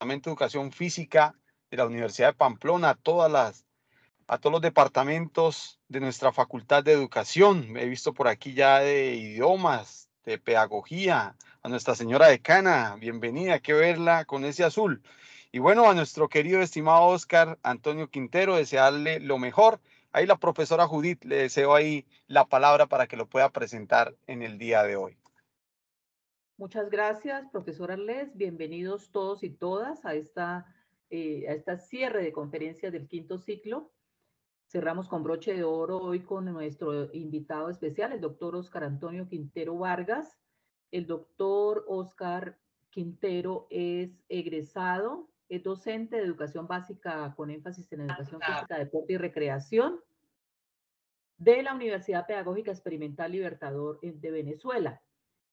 Departamento de Educación Física de la Universidad de Pamplona, a, todas las, a todos los departamentos de nuestra Facultad de Educación. He visto por aquí ya de idiomas, de pedagogía, a nuestra señora decana, bienvenida, que verla con ese azul. Y bueno, a nuestro querido estimado Oscar Antonio Quintero, desearle lo mejor. Ahí la profesora Judith le deseo ahí la palabra para que lo pueda presentar en el día de hoy. Muchas gracias, profesora Les. Bienvenidos todos y todas a esta, eh, a esta cierre de conferencias del quinto ciclo. Cerramos con broche de oro hoy con nuestro invitado especial, el doctor Oscar Antonio Quintero Vargas. El doctor Oscar Quintero es egresado, es docente de educación básica con énfasis en educación física, deporte y recreación de la Universidad Pedagógica Experimental Libertador de Venezuela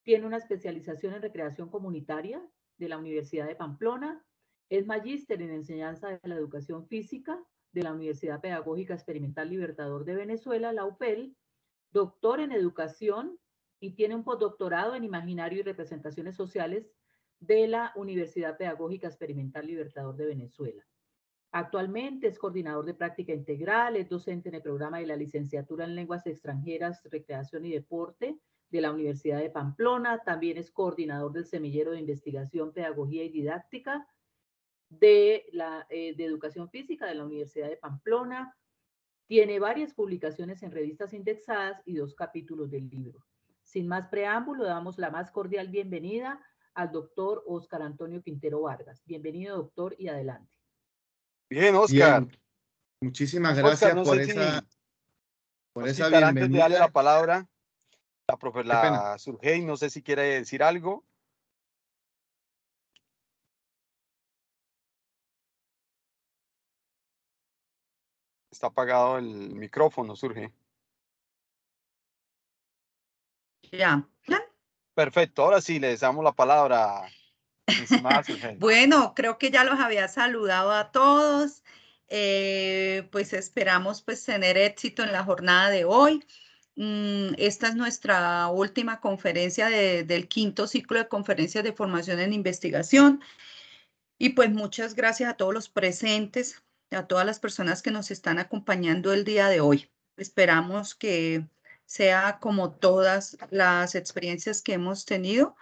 tiene una especialización en recreación comunitaria de la Universidad de Pamplona, es magíster en enseñanza de la educación física de la Universidad Pedagógica Experimental Libertador de Venezuela, la UPEL, doctor en educación y tiene un postdoctorado en imaginario y representaciones sociales de la Universidad Pedagógica Experimental Libertador de Venezuela. Actualmente es coordinador de práctica integral, es docente en el programa de la licenciatura en lenguas extranjeras, recreación y deporte de la Universidad de Pamplona, también es coordinador del Semillero de Investigación, Pedagogía y Didáctica de, la, eh, Educación Física de la Universidad de Pamplona, tiene varias publicaciones en revistas indexadas y dos capítulos del libro. Sin más preámbulo, damos la más cordial bienvenida al doctor Óscar Antonio Quintero Vargas. Bienvenido, doctor, y adelante. Bien, Óscar. Muchísimas gracias por esa, por esa bienvenida. Antes la palabra, la, profe, la Surgey, no sé si quiere decir algo. Está apagado el micrófono, Surge. Ya. Perfecto, ahora sí le damos la palabra. bueno, creo que ya los había saludado a todos. Eh, pues esperamos pues tener éxito en la jornada de hoy. Mm, esta es nuestra última conferencia del quinto ciclo de conferencias de formación en investigación. Y pues muchas gracias a todos los presentes, a todas las personas que nos están acompañando el día de hoy. Esperamos que sea como todas las experiencias que hemos tenido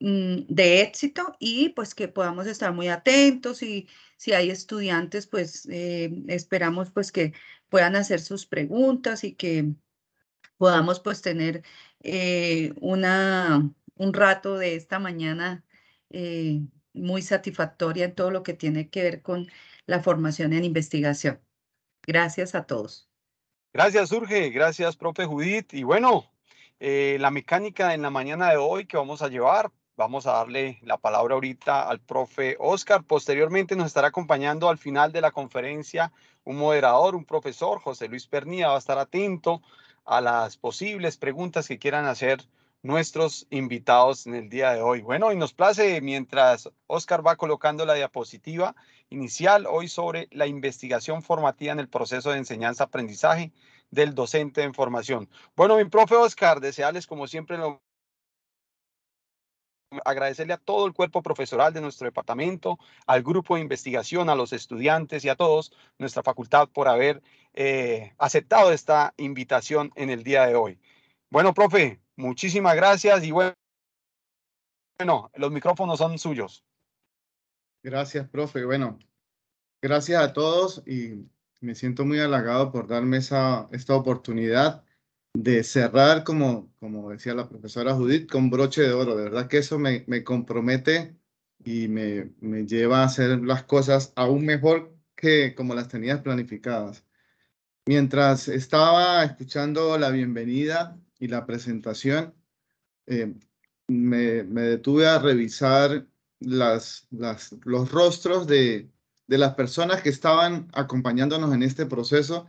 mm, de éxito y pues que podamos estar muy atentos y si hay estudiantes pues eh, esperamos pues que puedan hacer sus preguntas y que podamos pues tener eh, una, un rato de esta mañana eh, muy satisfactoria en todo lo que tiene que ver con la formación en investigación. Gracias a todos. Gracias, Urge. Gracias, profe Judith. Y bueno, eh, la mecánica en la mañana de hoy que vamos a llevar, vamos a darle la palabra ahorita al profe Oscar. Posteriormente nos estará acompañando al final de la conferencia un moderador, un profesor, José Luis Pernía, va a estar atento a las posibles preguntas que quieran hacer nuestros invitados en el día de hoy. Bueno, y nos place mientras Oscar va colocando la diapositiva inicial hoy sobre la investigación formativa en el proceso de enseñanza-aprendizaje del docente en formación. Bueno, mi profe Oscar, desearles como siempre lo agradecerle a todo el cuerpo profesoral de nuestro departamento, al grupo de investigación, a los estudiantes y a todos nuestra facultad por haber eh, aceptado esta invitación en el día de hoy. Bueno, profe, muchísimas gracias y bueno, los micrófonos son suyos. Gracias, profe. Bueno, gracias a todos y me siento muy halagado por darme esta oportunidad de cerrar, como, como decía la profesora Judith, con broche de oro. De verdad que eso me, compromete y me, lleva a hacer las cosas aún mejor que como las tenías planificadas. Mientras estaba escuchando la bienvenida y la presentación, eh, me, detuve a revisar las, las, los rostros de, de las personas que estaban acompañándonos en este proceso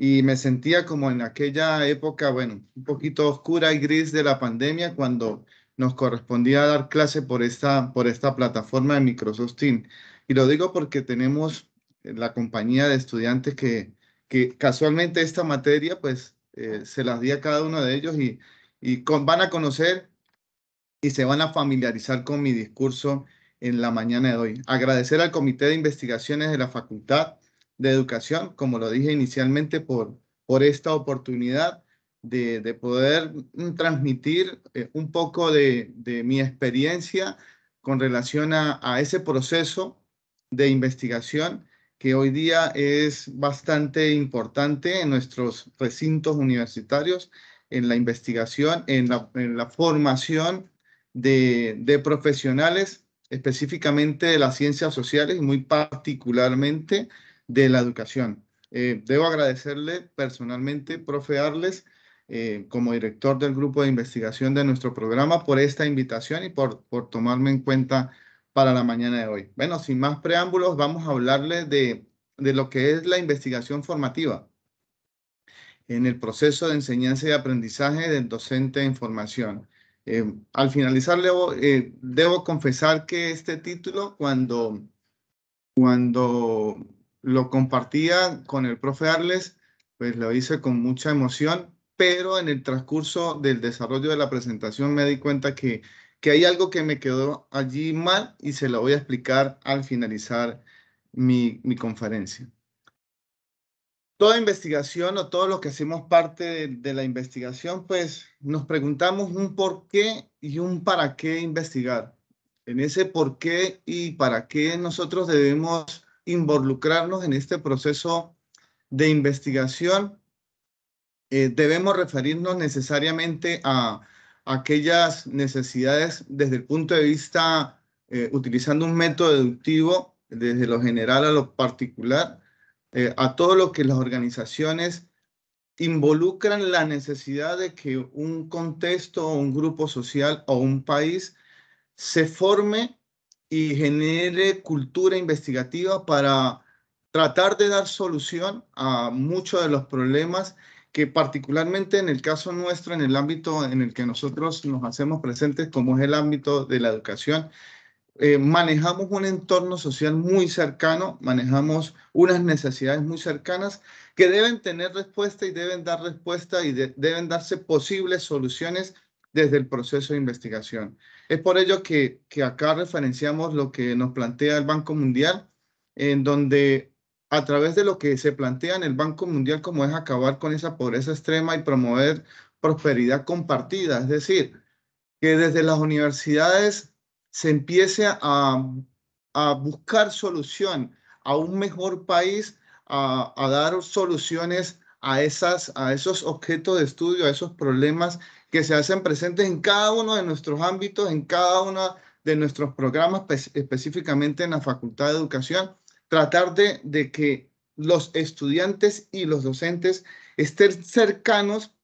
y me sentía como en aquella época, bueno, un poquito oscura y gris de la pandemia cuando nos correspondía dar clase por esta, por esta plataforma de Microsoft Teams. Y lo digo porque tenemos la compañía de estudiantes que, que casualmente esta materia, pues eh, se las di a cada uno de ellos y, y van a conocer y se van a familiarizar con mi discurso en la mañana de hoy. Agradecer al Comité de Investigaciones de la Facultad, de educación, como lo dije inicialmente, por, por esta oportunidad de, poder mm, transmitir eh, un poco de, mi experiencia con relación a, ese proceso de investigación que hoy día es bastante importante en nuestros recintos universitarios, en la investigación, en la, formación de, profesionales específicamente de las ciencias sociales y muy particularmente de la educación. Eh, debo agradecerle personalmente, profe Arles, eh, como director del grupo de investigación de nuestro programa, por esta invitación y por, por tomarme en cuenta para la mañana de hoy. Bueno, sin más preámbulos, vamos a hablarle de, lo que es la investigación formativa en el proceso de enseñanza y aprendizaje del docente en formación. Eh, al finalizar, debo, debo confesar que este título, cuando, cuando lo compartía con el profe Arles, pues lo hice con mucha emoción, pero en el transcurso del desarrollo de la presentación me di cuenta que, hay algo que me quedó allí mal y se lo voy a explicar al finalizar mi, conferencia. Toda investigación o todo lo que hacemos parte de, de, la investigación, pues nos preguntamos un por qué y un para qué investigar. En ese por qué y para qué nosotros debemos involucrarnos en este proceso de investigación, eh, debemos referirnos necesariamente a aquellas necesidades desde el punto de vista, eh, utilizando un método deductivo desde lo general a lo particular, eh, a todo lo que las organizaciones involucran la necesidad de que un contexto o un grupo social o un país se forme y genere cultura investigativa para tratar de dar solución a muchos de los problemas que particularmente en el caso nuestro, en el ámbito en el que nosotros nos hacemos presentes, como es el ámbito de la educación, eh, manejamos un entorno social muy cercano, manejamos unas necesidades muy cercanas que deben tener respuesta y deben dar respuesta y deben darse posibles soluciones desde el proceso de investigación. Es por ello que, acá referenciamos lo que nos plantea el Banco Mundial, en donde a través de lo que se plantea en el Banco Mundial, como es acabar con esa pobreza extrema y promover prosperidad compartida, es decir, que desde las universidades se empiece a, buscar solución a un mejor país, a, dar soluciones a, a esos objetos de estudio, a esos problemas que se hacen presentes en cada uno de nuestros ámbitos, en cada uno de nuestros programas, pues, específicamente en la Facultad de Educación, tratar de, que los estudiantes y los docentes estén cercanos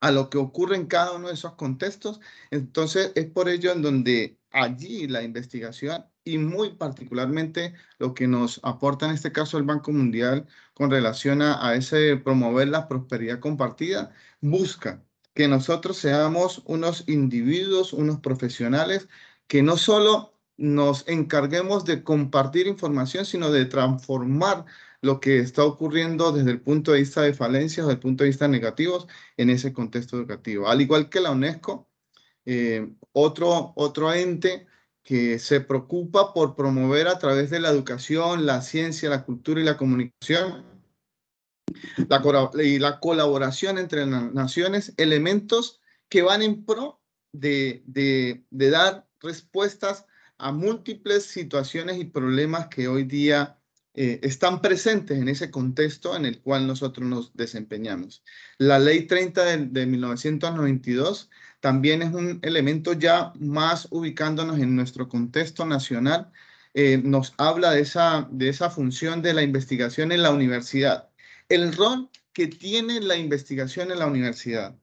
a lo que ocurre en cada uno de esos contextos. Entonces, es por ello en donde allí la investigación y muy particularmente lo que nos aporta en este caso el Banco Mundial con relación a, a ese promover la prosperidad compartida, busca que nosotros seamos unos individuos, unos profesionales, que no solo nos encarguemos de compartir información, sino de transformar lo que está ocurriendo desde el punto de vista de falencias, desde el punto de vista negativos en ese contexto educativo. Al igual que la UNESCO, eh, otro, otro ente que se preocupa por promover a través de la educación, la ciencia, la cultura y la comunicación la, y la colaboración entre naciones, elementos que van en pro de, de, de dar respuestas a múltiples situaciones y problemas que hoy día eh, están presentes en ese contexto en el cual nosotros nos desempeñamos. La ley 30 de, 1992 también es un elemento ya más ubicándonos en nuestro contexto nacional, eh, nos habla de esa, de esa función de la investigación en la universidad el rol que tiene la investigación en la universidad.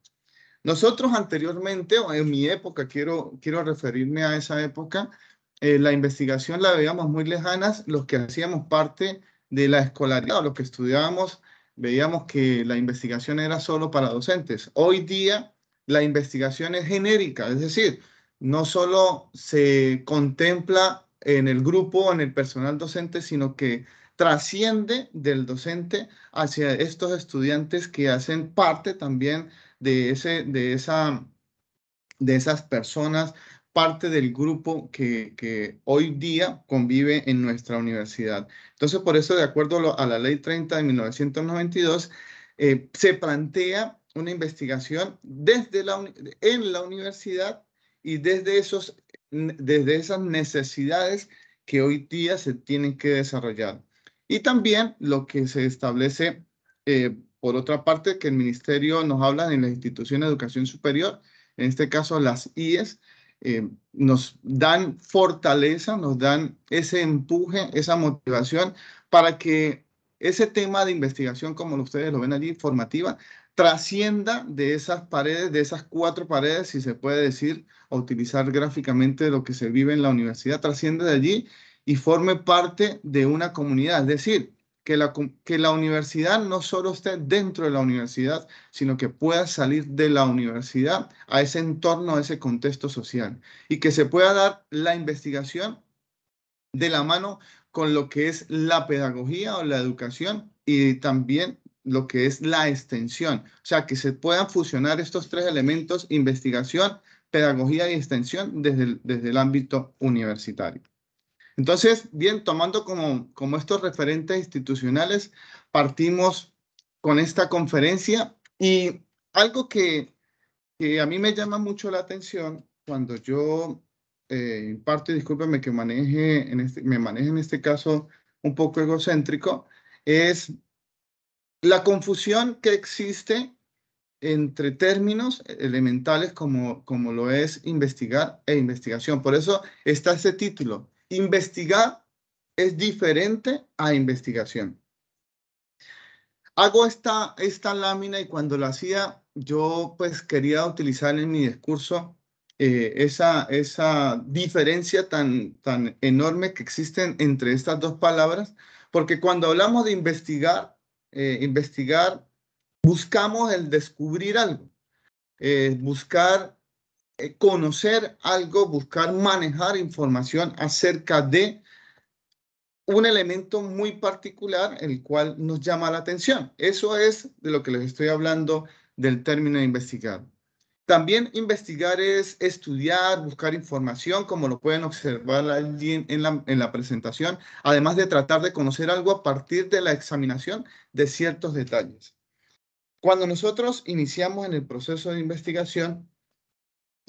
Nosotros anteriormente, o en mi época, quiero, quiero referirme a esa época, eh, la investigación la veíamos muy lejanas, los que hacíamos parte de la escolaridad los que estudiábamos, veíamos que la investigación era solo para docentes. Hoy día la investigación es genérica, es decir, no solo se contempla en el grupo, en el personal docente, sino que trasciende del docente hacia estos estudiantes que hacen parte también de, ese, de, esa, de esas personas, parte del grupo que, hoy día convive en nuestra universidad. Entonces, por eso, de acuerdo a la ley 30 de 1992, eh, se plantea una investigación desde la, en la universidad y desde, esos, desde esas necesidades que hoy día se tienen que desarrollar. Y también lo que se establece, eh, por otra parte, que el ministerio nos habla en la institución de educación superior, en este caso las IES, eh, nos dan fortaleza, nos dan ese empuje, esa motivación para que ese tema de investigación, como ustedes lo ven allí, formativa, trascienda de esas paredes, de esas cuatro paredes, si se puede decir, o utilizar gráficamente lo que se vive en la universidad, trasciende de allí y forme parte de una comunidad. Es decir, que la, que la universidad no solo esté dentro de la universidad, sino que pueda salir de la universidad a ese entorno, a ese contexto social y que se pueda dar la investigación de la mano con lo que es la pedagogía o la educación y también lo que es la extensión. O sea, que se puedan fusionar estos tres elementos, investigación, pedagogía y extensión desde desde el ámbito universitario. Entonces, bien, tomando como, estos referentes institucionales, partimos con esta conferencia y algo que, a mí me llama mucho la atención cuando yo en eh, imparto, y discúlpeme que maneje en este, me maneje en este caso un poco egocéntrico, es la confusión que existe entre términos elementales como, como lo es investigar e investigación. Por eso está ese título, investigar es diferente a investigación. Hago esta, esta lámina y cuando la hacía, yo pues quería utilizar en mi discurso eh, esa, esa diferencia tan, tan enorme que existen entre estas dos palabras, porque cuando hablamos de investigar, eh, investigar, buscamos el descubrir algo, eh, buscar eh, conocer algo, buscar manejar información acerca de un elemento muy particular, el cual nos llama la atención. Eso es de lo que les estoy hablando del término de investigar. También investigar es estudiar, buscar información, como lo pueden observar en en la presentación, además de tratar de conocer algo a partir de la examinación de ciertos detalles. Cuando nosotros iniciamos en el proceso de investigación,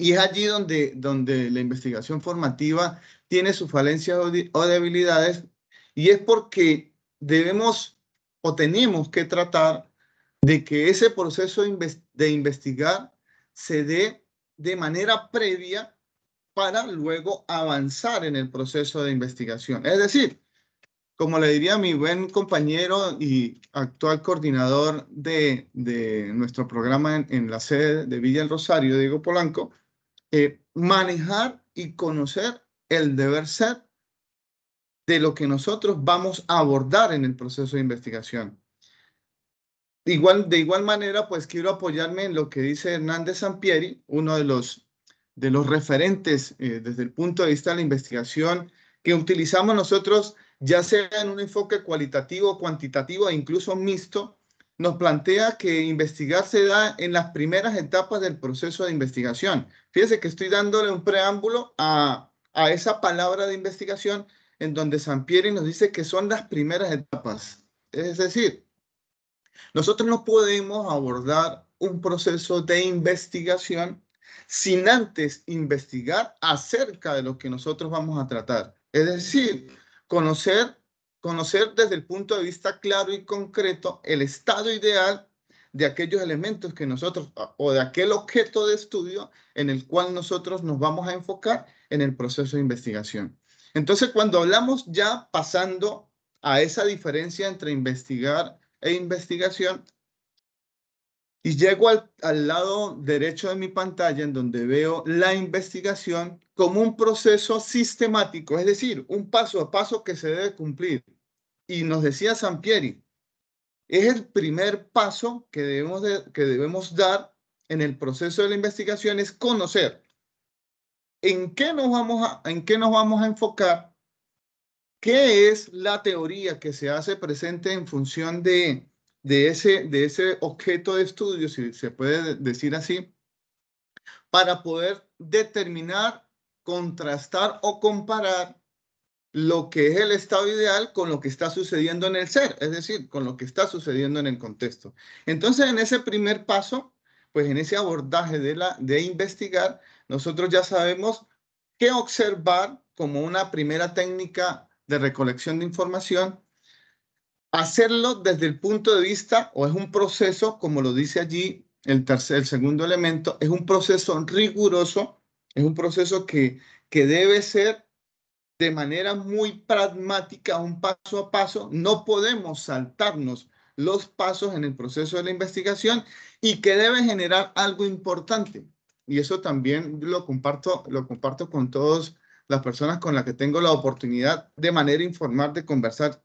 y es allí donde, donde la investigación formativa tiene sus falencias o debilidades y es porque debemos o tenemos que tratar de que ese proceso de investigar se dé de manera previa para luego avanzar en el proceso de investigación. Es decir, como le diría mi buen compañero y actual coordinador de, de nuestro programa en, en, la sede de Villa El Rosario, Diego Polanco, eh, manejar y conocer el deber ser de lo que nosotros vamos a abordar en el proceso de investigación. Igual, de igual manera, pues quiero apoyarme en lo que dice Hernández Sampieri, uno de los, de los referentes eh, desde el punto de vista de la investigación que utilizamos nosotros, ya sea en un enfoque cualitativo, cuantitativo e incluso mixto, nos plantea que investigar se da en las primeras etapas del proceso de investigación. Fíjese que estoy dándole un preámbulo a, a esa palabra de investigación en donde Sampieri nos dice que son las primeras etapas. Es decir, nosotros no podemos abordar un proceso de investigación sin antes investigar acerca de lo que nosotros vamos a tratar. Es decir, conocer conocer desde el punto de vista claro y concreto el estado ideal de aquellos elementos que nosotros, o de aquel objeto de estudio en el cual nosotros nos vamos a enfocar en el proceso de investigación. Entonces, cuando hablamos ya pasando a esa diferencia entre investigar e investigación, y llego al, lado derecho de mi pantalla en donde veo la investigación como un proceso sistemático, es decir, un paso a paso que se debe cumplir. Y nos decía Sampieri, es el primer paso que debemos, que debemos dar en el proceso de la investigación, es conocer en qué nos vamos a, en qué nos vamos a enfocar, qué es la teoría que se hace presente en función de de ese, de ese objeto de estudio, si se puede decir así, para poder determinar, contrastar o comparar lo que es el estado ideal con lo que está sucediendo en el ser, es decir, con lo que está sucediendo en el contexto. Entonces, en ese primer paso, pues en ese abordaje de, la, de investigar, nosotros ya sabemos qué observar como una primera técnica de recolección de información, Hacerlo desde el punto de vista, o es un proceso, como lo dice allí el, tercer, segundo elemento, es un proceso riguroso, es un proceso que, que debe ser de manera muy pragmática, un paso a paso. No podemos saltarnos los pasos en el proceso de la investigación y que debe generar algo importante. Y eso también lo comparto, lo comparto con todas las personas con las que tengo la oportunidad de manera informal de conversar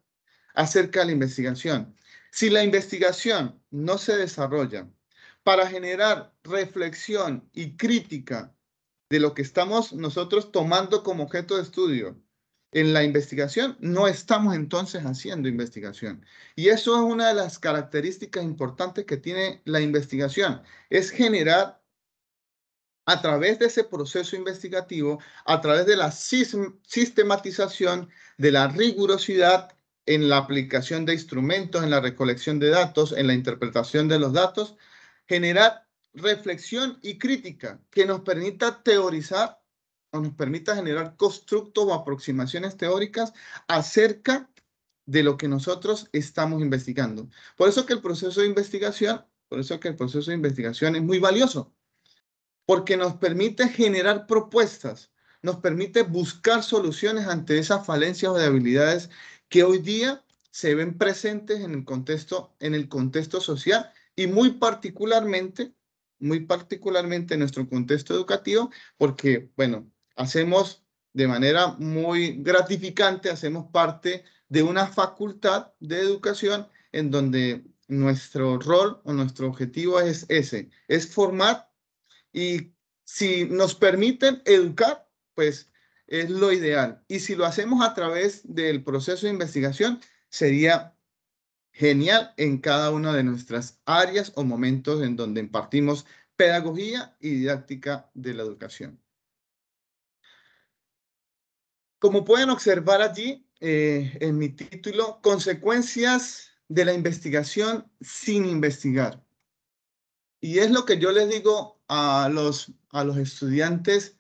acerca de la investigación. Si la investigación no se desarrolla para generar reflexión y crítica de lo que estamos nosotros tomando como objeto de estudio en la investigación, no estamos entonces haciendo investigación. Y eso es una de las características importantes que tiene la investigación, es generar a través de ese proceso investigativo, a través de la sistematización, de la rigurosidad en la aplicación de instrumentos, en la recolección de datos, en la interpretación de los datos, generar reflexión y crítica que nos permita teorizar o nos permita generar constructos o aproximaciones teóricas acerca de lo que nosotros estamos investigando. Por eso que el proceso de investigación, por eso que el proceso de investigación es muy valioso, porque nos permite generar propuestas, nos permite buscar soluciones ante esas falencias o debilidades que hoy día se ven presentes en el contexto, en el contexto social y muy particularmente, muy particularmente en nuestro contexto educativo, porque, bueno, hacemos de manera muy gratificante, hacemos parte de una facultad de educación en donde nuestro rol o nuestro objetivo es ese, es formar y si nos permiten educar, pues es lo ideal. Y si lo hacemos a través del proceso de investigación, sería genial en cada una de nuestras áreas o momentos en donde impartimos pedagogía y didáctica de la educación. Como pueden observar allí eh, en mi título, consecuencias de la investigación sin investigar. Y es lo que yo les digo a los, a los estudiantes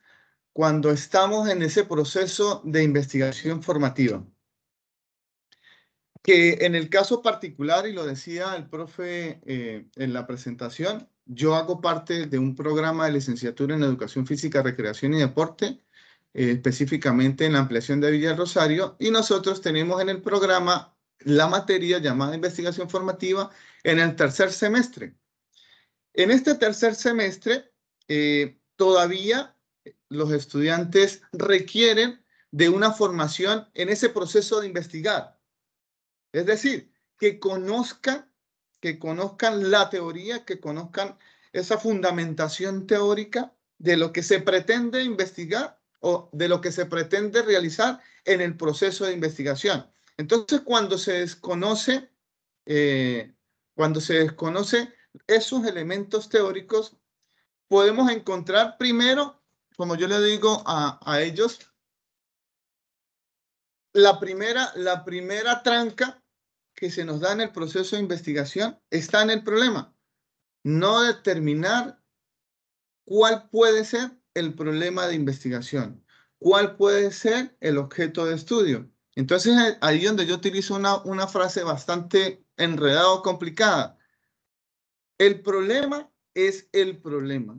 cuando estamos en ese proceso de investigación formativa. Que en el caso particular, y lo decía el profe eh, en la presentación, yo hago parte de un programa de licenciatura en Educación Física, Recreación y Deporte, eh, específicamente en la ampliación de Villa Rosario, y nosotros tenemos en el programa la materia llamada investigación formativa en el tercer semestre. En este tercer semestre eh, todavía los estudiantes requieren de una formación en ese proceso de investigar. Es decir, que conozcan, que conozcan la teoría, que conozcan esa fundamentación teórica de lo que se pretende investigar o de lo que se pretende realizar en el proceso de investigación. Entonces, cuando se desconoce, eh, cuando se desconoce esos elementos teóricos, podemos encontrar primero como yo le digo a, ellos, la primera, la primera tranca que se nos da en el proceso de investigación está en el problema. No determinar cuál puede ser el problema de investigación, cuál puede ser el objeto de estudio. Entonces, eh, ahí donde yo utilizo una, una frase bastante enredada o complicada. El problema es el problema.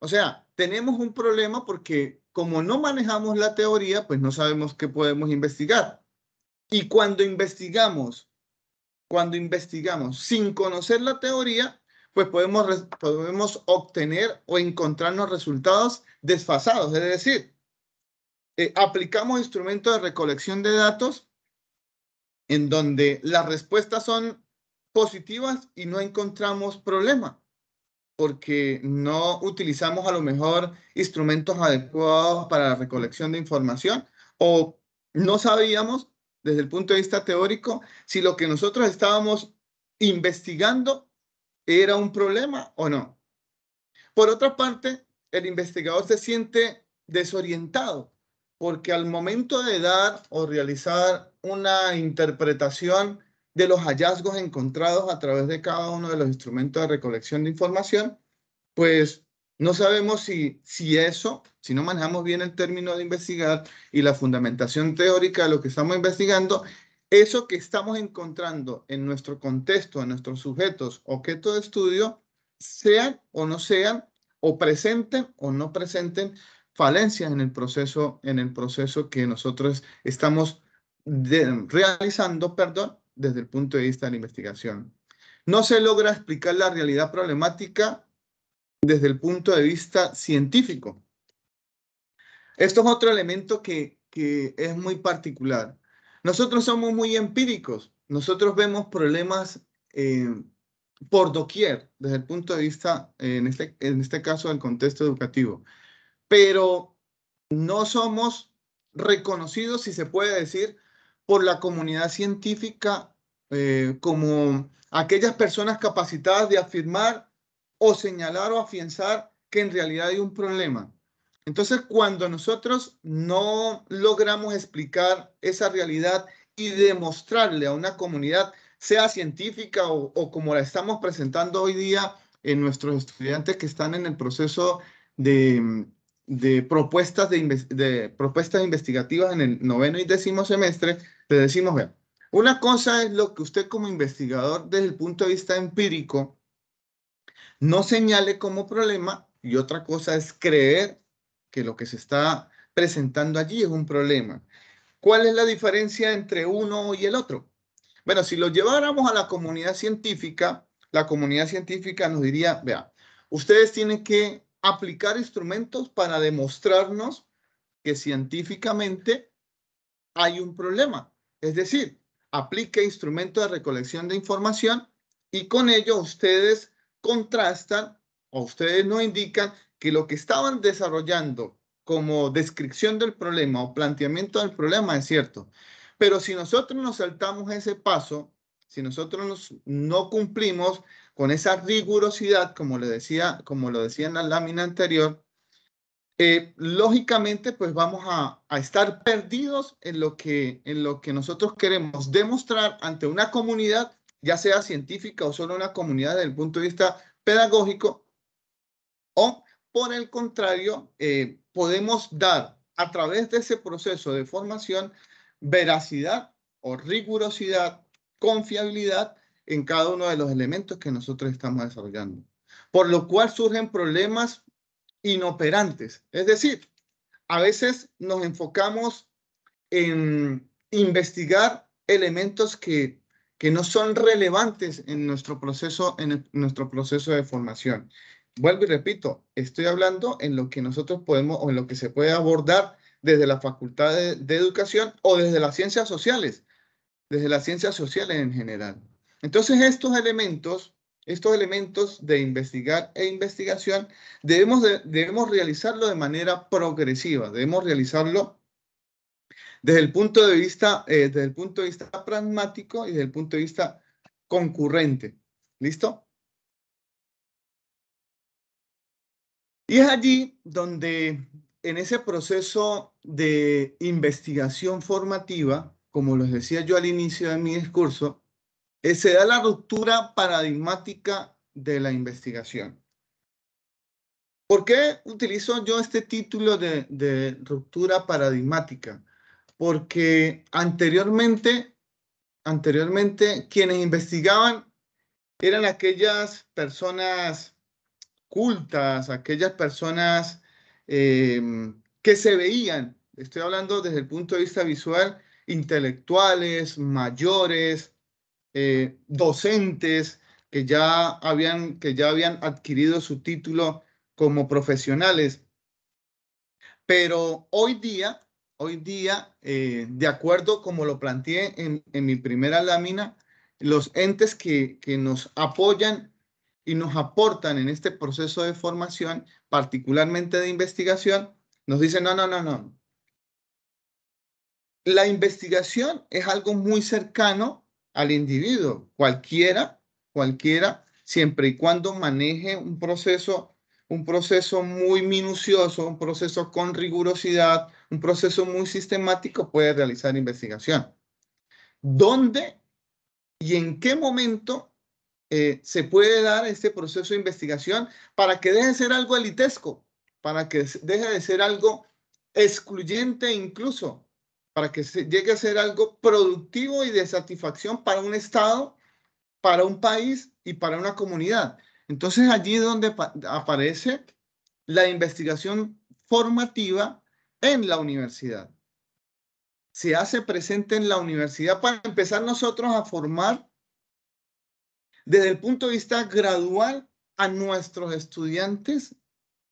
O sea, tenemos un problema porque como no manejamos la teoría, pues no sabemos qué podemos investigar. Y cuando investigamos, cuando investigamos sin conocer la teoría, pues podemos, podemos obtener o encontrarnos resultados desfasados. Es decir, eh, aplicamos instrumentos de recolección de datos en donde las respuestas son positivas y no encontramos problema porque no utilizamos a lo mejor instrumentos adecuados para la recolección de información o no sabíamos desde el punto de vista teórico si lo que nosotros estábamos investigando era un problema o no. Por otra parte, el investigador se siente desorientado porque al momento de dar o realizar una interpretación de los hallazgos encontrados a través de cada uno de los instrumentos de recolección de información, pues no sabemos si, si eso, si no manejamos bien el término de investigar y la fundamentación teórica de lo que estamos investigando, eso que estamos encontrando en nuestro contexto, en nuestros sujetos, objeto de estudio, sean o no sean, o presenten o no presenten falencias en el proceso, en el proceso que nosotros estamos realizando, perdón, desde el punto de vista de la investigación. No se logra explicar la realidad problemática desde el punto de vista científico. Esto es otro elemento que, es muy particular. Nosotros somos muy empíricos. Nosotros vemos problemas eh, por doquier desde el punto de vista, en, este, en este caso, del contexto educativo. Pero no somos reconocidos, si se puede decir, por la comunidad científica eh, como aquellas personas capacitadas de afirmar o señalar o afianzar que en realidad hay un problema. Entonces, cuando nosotros no logramos explicar esa realidad y demostrarle a una comunidad, sea científica o, o, como la estamos presentando hoy día en nuestros estudiantes que están en el proceso de, propuestas, de, de, propuestas investigativas en el noveno y décimo semestre, le decimos, vea, una cosa es lo que usted como investigador desde el punto de vista empírico no señale como problema y otra cosa es creer que lo que se está presentando allí es un problema. ¿Cuál es la diferencia entre uno y el otro? Bueno, si lo lleváramos a la comunidad científica, la comunidad científica nos diría, vea, ustedes tienen que aplicar instrumentos para demostrarnos que científicamente hay un problema. Es decir, aplique instrumento de recolección de información y con ello ustedes contrastan o ustedes no indican que lo que estaban desarrollando como descripción del problema o planteamiento del problema es cierto. Pero si nosotros nos saltamos ese paso, si nosotros no cumplimos con esa rigurosidad, como, le decía, como lo decía en la lámina anterior, eh, lógicamente pues vamos a, estar perdidos en lo, que, en lo que nosotros queremos demostrar ante una comunidad, ya sea científica o solo una comunidad desde el punto de vista pedagógico, o por el contrario, eh, podemos dar a través de ese proceso de formación veracidad o rigurosidad, confiabilidad en cada uno de los elementos que nosotros estamos desarrollando. Por lo cual surgen problemas inoperantes. Es decir, a veces nos enfocamos en investigar elementos que, no son relevantes en nuestro proceso, en, nuestro proceso de formación. Vuelvo y repito, estoy hablando en lo que nosotros podemos o en lo que se puede abordar desde la Facultad de, de Educación o desde las ciencias sociales, desde las ciencias sociales en general. Entonces, estos elementos estos elementos de investigar e investigación debemos, debemos realizarlo de manera progresiva, debemos realizarlo desde el punto de vista, eh, desde el punto de vista pragmático y desde el punto de vista concurrente. ¿Listo? Y es allí donde en ese proceso de investigación formativa, como les decía yo al inicio de mi discurso, eh, se da la ruptura paradigmática de la investigación. ¿Por qué utilizo yo este título de, ruptura paradigmática? Porque anteriormente, anteriormente quienes investigaban eran aquellas personas cultas, aquellas personas em, que se veían, estoy hablando desde el punto de vista visual, intelectuales, mayores, eh, docentes que ya, habían, que ya habían adquirido su título como profesionales. Pero hoy día, hoy día, eh, de acuerdo como lo planteé en, mi primera lámina, los entes que, que, nos apoyan y nos aportan en este proceso de formación, particularmente de investigación, nos dicen, no, no, no, no. La investigación es algo muy cercano al individuo, cualquiera, cualquiera, siempre y cuando maneje un proceso, un proceso muy minucioso, un proceso con rigurosidad, un proceso muy sistemático, puede realizar investigación. ¿Dónde y en qué momento eh, se puede dar este proceso de investigación para que deje de ser algo elitesco, para que deje de ser algo excluyente incluso, para que llegue a ser algo productivo y de satisfacción para un Estado, para un país y para una comunidad. Entonces allí es donde aparece la investigación formativa en la universidad. Se hace presente en la universidad para empezar nosotros a formar desde el punto de vista gradual a nuestros estudiantes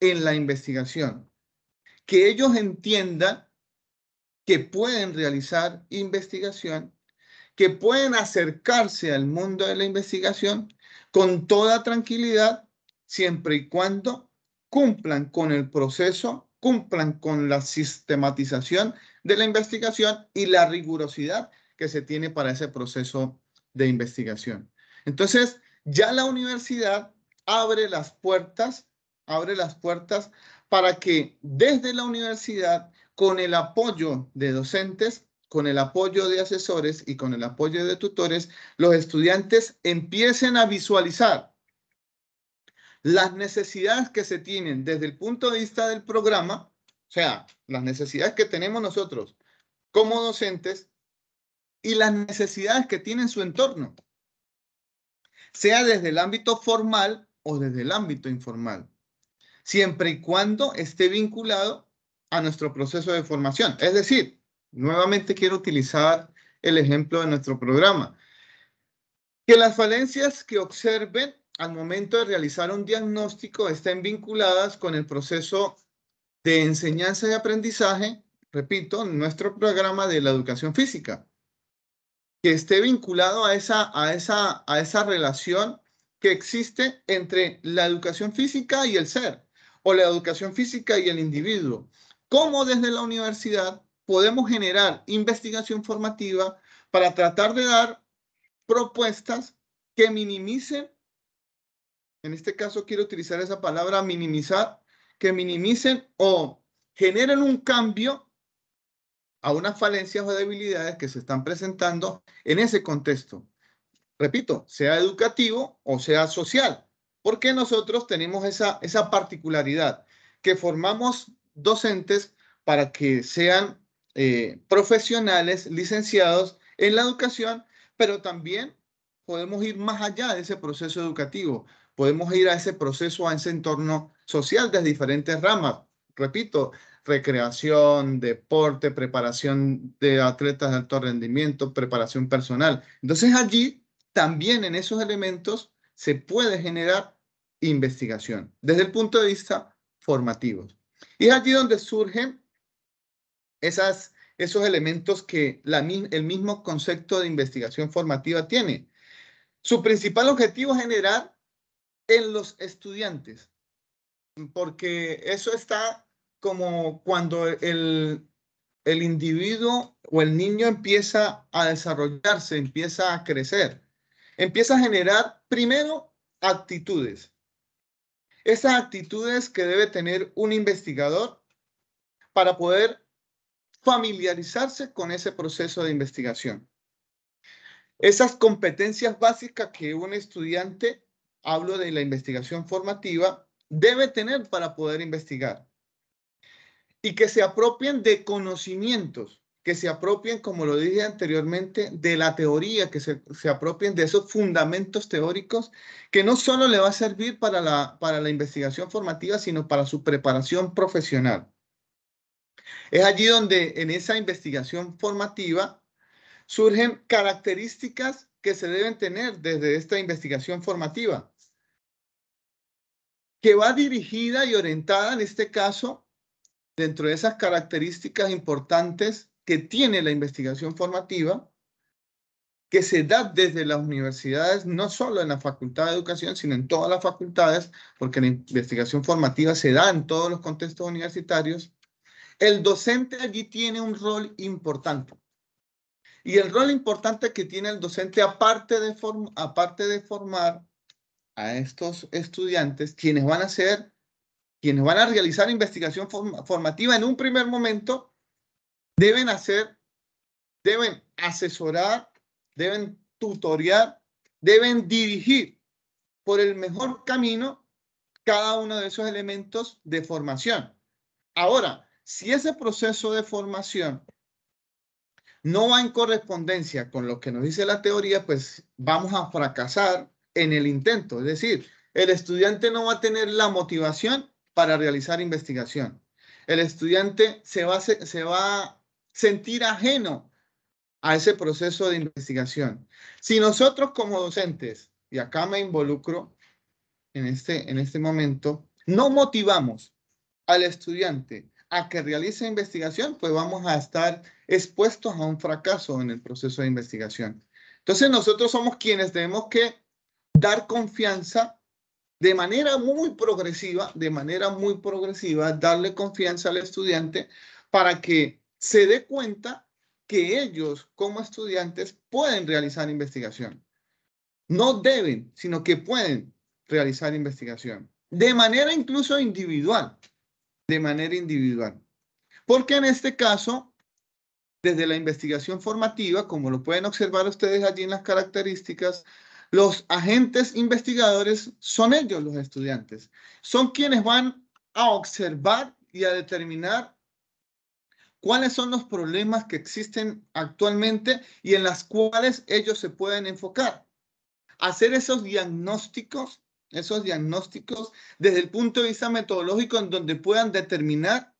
en la investigación. Que ellos entiendan que pueden realizar investigación, que pueden acercarse al mundo de la investigación con toda tranquilidad, siempre y cuando cumplan con el proceso, cumplan con la sistematización de la investigación y la rigurosidad que se tiene para ese proceso de investigación. Entonces, ya la universidad abre las puertas, abre las puertas para que desde la universidad con el apoyo de docentes, con el apoyo de asesores y con el apoyo de tutores, los estudiantes empiecen a visualizar las necesidades que se tienen desde el punto de vista del programa, o sea, las necesidades que tenemos nosotros como docentes y las necesidades que tienen su entorno, sea desde el ámbito formal o desde el ámbito informal, siempre y cuando esté vinculado a nuestro proceso de formación. Es decir, nuevamente quiero utilizar el ejemplo de nuestro programa. Que las falencias que observen al momento de realizar un diagnóstico estén vinculadas con el proceso de enseñanza y aprendizaje, repito, nuestro programa de la educación física, que esté vinculado a esa, a a esa relación que existe entre la educación física y el ser, o la educación física y el individuo, cómo desde la universidad podemos generar investigación formativa para tratar de dar propuestas que minimicen, en este caso quiero utilizar esa palabra minimizar, que minimicen o generen un cambio a unas falencias o debilidades que se están presentando en ese contexto. Repito, sea educativo o sea social, porque nosotros tenemos esa, esa particularidad, que formamos docentes para que sean eh, profesionales licenciados en la educación, pero también podemos ir más allá de ese proceso educativo, podemos ir a ese proceso, a ese entorno social de diferentes ramas. Repito, recreación, deporte, preparación de atletas de alto rendimiento, preparación personal. Entonces allí también en esos elementos se puede generar investigación desde el punto de vista formativo. Y es allí donde surgen esas, esos elementos que el mismo concepto de investigación formativa tiene. Su principal objetivo es generar en los estudiantes, porque eso está como cuando el individuo o el niño empieza a desarrollarse, empieza a crecer, empieza a generar primero actitudes esas actitudes que debe tener un investigador para poder familiarizarse con ese proceso de investigación. Esas competencias básicas que un estudiante, hablo de la investigación formativa, debe tener para poder investigar. Y que se apropien de conocimientos que se apropien, como lo dije anteriormente, de la teoría, que se, apropien de esos fundamentos teóricos que no solo le va a servir para la, para la investigación formativa, sino para su preparación profesional. Es allí donde en esa investigación formativa surgen características que se deben tener desde esta investigación formativa, que va dirigida y orientada en este caso dentro de esas características importantes que tiene la investigación formativa que se da desde las universidades, no solo en la Facultad de Educación, sino en todas las facultades, porque la investigación formativa se da en todos los contextos universitarios, el docente allí tiene un rol importante. Y el rol importante que tiene el docente, aparte de, formar a estos estudiantes, quienes van a ser, quienes van a realizar investigación formativa en un primer momento, deben hacer, deben asesorar, deben tutoriar, deben dirigir por el mejor camino cada uno de esos elementos de formación. Ahora, si ese proceso de formación no va en correspondencia con lo que nos dice la teoría, pues vamos a fracasar en el intento. Es decir, el estudiante no va a tener la motivación para realizar investigación. El estudiante se va, se, va sentir ajeno a ese proceso de investigación. Si nosotros como docentes, y acá me involucro en este, en este momento, no motivamos al estudiante a que realice investigación, pues vamos a estar expuestos a un fracaso en el proceso de investigación. Entonces nosotros somos quienes tenemos que dar confianza de manera muy progresiva, de manera muy progresiva, darle confianza al estudiante para que se dé cuenta que ellos como estudiantes pueden realizar investigación. No deben, sino que pueden realizar investigación. De manera incluso individual. De manera individual. Porque en este caso, desde la investigación formativa, como lo pueden observar ustedes allí en las características, los agentes investigadores son ellos los estudiantes. Son quienes van a observar y a determinar cuáles son los problemas que existen actualmente y en las cuales ellos se pueden enfocar. Hacer esos diagnósticos, esos diagnósticos desde el punto de vista metodológico en donde puedan determinar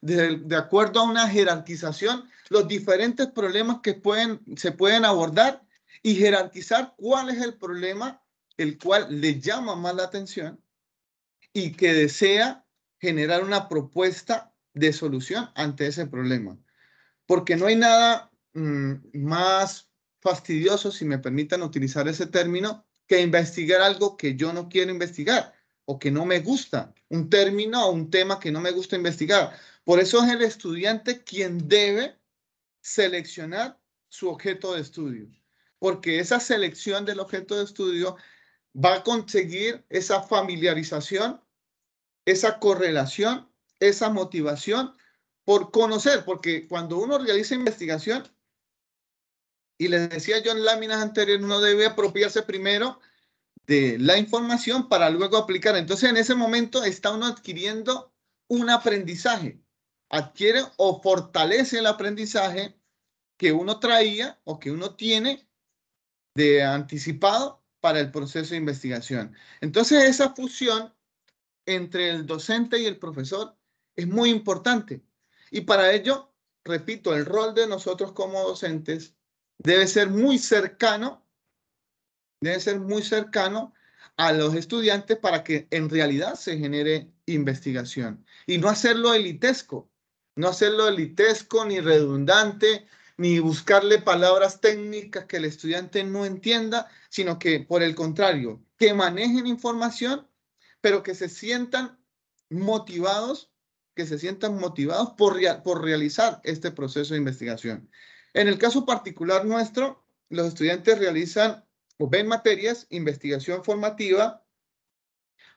de, acuerdo a una jerarquización los diferentes problemas que pueden, se pueden abordar y jerarquizar cuál es el problema el cual le llama más la atención y que desea generar una propuesta de solución ante ese problema. Porque no hay nada mm, más fastidioso, si me permitan utilizar ese término, que investigar algo que yo no quiero investigar o que no me gusta, un término o un tema que no me gusta investigar. Por eso es el estudiante quien debe seleccionar su objeto de estudio, porque esa selección del objeto de estudio va a conseguir esa familiarización, esa correlación esa motivación por conocer, porque cuando uno realiza investigación, y les decía yo en láminas anteriores, uno debe apropiarse primero de la información para luego aplicar. Entonces, en ese momento está uno adquiriendo un aprendizaje, adquiere o fortalece el aprendizaje que uno traía o que uno tiene de anticipado para el proceso de investigación. Entonces, esa fusión entre el docente y el profesor es muy importante. Y para ello, repito, el rol de nosotros como docentes debe ser muy cercano, debe ser muy cercano a los estudiantes para que en realidad se genere investigación y no hacerlo elitesco, no hacerlo elitesco ni redundante, ni buscarle palabras técnicas que el estudiante no entienda, sino que por el contrario, que manejen información, pero que se sientan motivados que se sientan motivados por, por realizar este proceso de investigación. En el caso particular nuestro, los estudiantes realizan o ven materias, investigación formativa,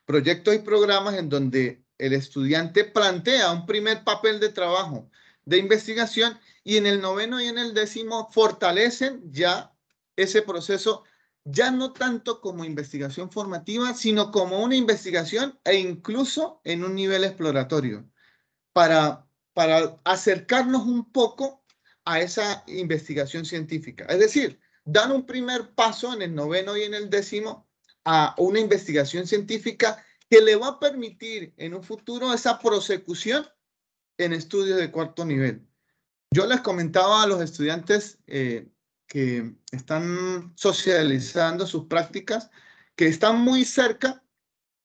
proyectos y programas en donde el estudiante plantea un primer papel de trabajo de investigación y en el noveno y en el décimo fortalecen ya ese proceso, ya no tanto como investigación formativa, sino como una investigación e incluso en un nivel exploratorio para, para acercarnos un poco a esa investigación científica. Es decir, dan un primer paso en el noveno y en el décimo a una investigación científica que le va a permitir en un futuro esa prosecución en estudios de cuarto nivel. Yo les comentaba a los estudiantes eh, que están socializando sus prácticas, que están muy cerca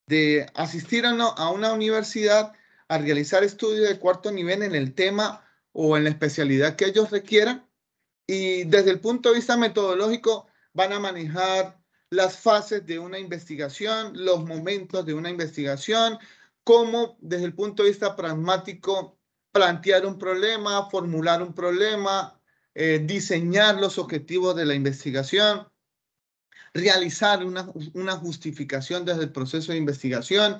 de asistir a una universidad a realizar estudios de cuarto nivel en el tema o en la especialidad que ellos requieran. Y desde el punto de vista metodológico, van a manejar las fases de una investigación, los momentos de una investigación, cómo desde el punto de vista pragmático plantear un problema, formular un problema, eh, diseñar los objetivos de la investigación, realizar una, justificación desde el proceso de investigación,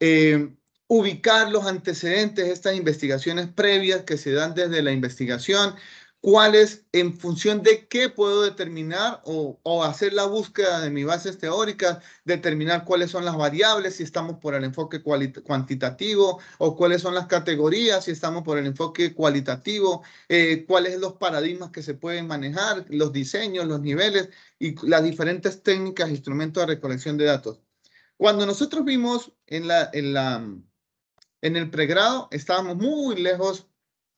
eh, ubicar los antecedentes, estas investigaciones previas que se dan desde la investigación, cuáles, en función de qué puedo determinar o, hacer la búsqueda de mis bases teóricas, determinar cuáles son las variables, si estamos por el enfoque cuantitativo, o cuáles son las categorías, si estamos por el enfoque cualitativo, eh, cuáles son los paradigmas que se pueden manejar, los diseños, los niveles y las diferentes técnicas, e instrumentos de recolección de datos. Cuando nosotros vimos en la, en la en el pregrado estábamos muy lejos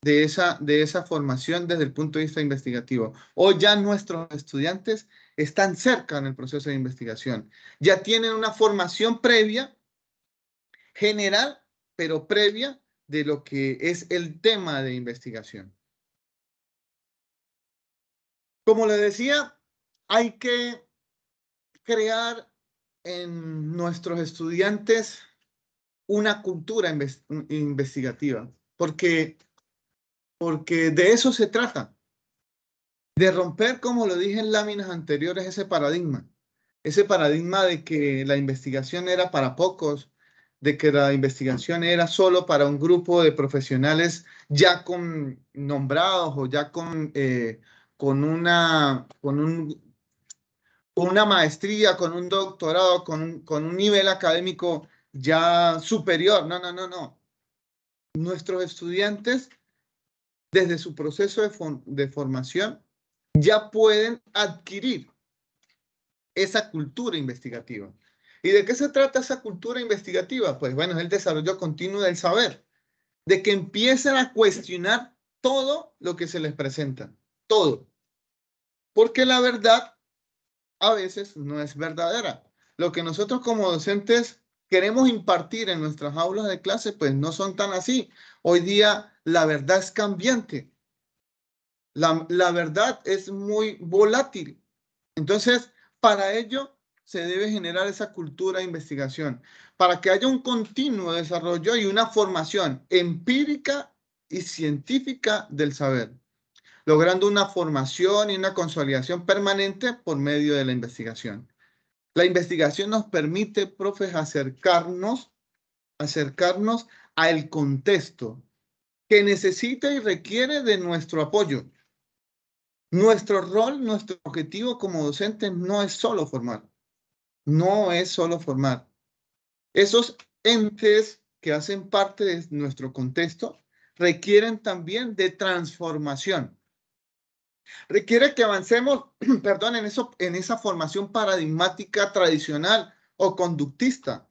de esa, de esa formación desde el punto de vista investigativo. Hoy ya nuestros estudiantes están cerca en el proceso de investigación. Ya tienen una formación previa, general, pero previa de lo que es el tema de investigación. Como les decía, hay que crear en nuestros estudiantes una cultura investigativa, porque, porque de eso se trata, de romper, como lo dije en láminas anteriores, ese paradigma, ese paradigma de que la investigación era para pocos, de que la investigación era solo para un grupo de profesionales ya con nombrados o ya con, eh, con, una, con un, una maestría, con un doctorado, con, con un nivel académico ya superior. No, no, no, no. Nuestros estudiantes, desde su proceso de, formación, ya pueden adquirir esa cultura investigativa. ¿Y de qué se trata esa cultura investigativa? Pues bueno, es el desarrollo continuo del saber, de que empiecen a cuestionar todo lo que se les presenta, todo. Porque la verdad a veces no es verdadera. Lo que nosotros como docentes queremos impartir en nuestras aulas de clase, pues no son tan así. Hoy día la verdad es cambiante. La, verdad es muy volátil. Entonces, para ello se debe generar esa cultura de investigación, para que haya un continuo desarrollo y una formación empírica y científica del saber, logrando una formación y una consolidación permanente por medio de la investigación. La investigación nos permite, profes, acercarnos, acercarnos al contexto que necesita y requiere de nuestro apoyo. Nuestro rol, nuestro objetivo como docentes no es solo formar, no es solo formar. Esos entes que hacen parte de nuestro contexto requieren también de transformación. Requiere que avancemos, perdón, en, eso, en esa formación paradigmática tradicional o conductista.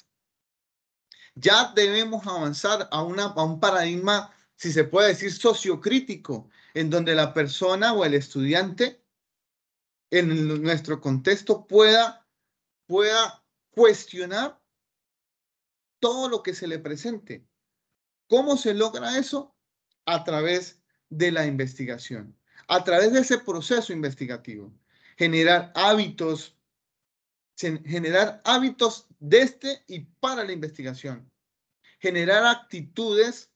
Ya debemos avanzar a, un paradigma, si se puede decir, sociocrítico, en donde la persona o el estudiante, en nuestro contexto, pueda, pueda cuestionar todo lo que se le presente. ¿Cómo se logra eso? A través de la investigación a través de ese proceso investigativo, generar hábitos, generar hábitos desde este y para la investigación, generar actitudes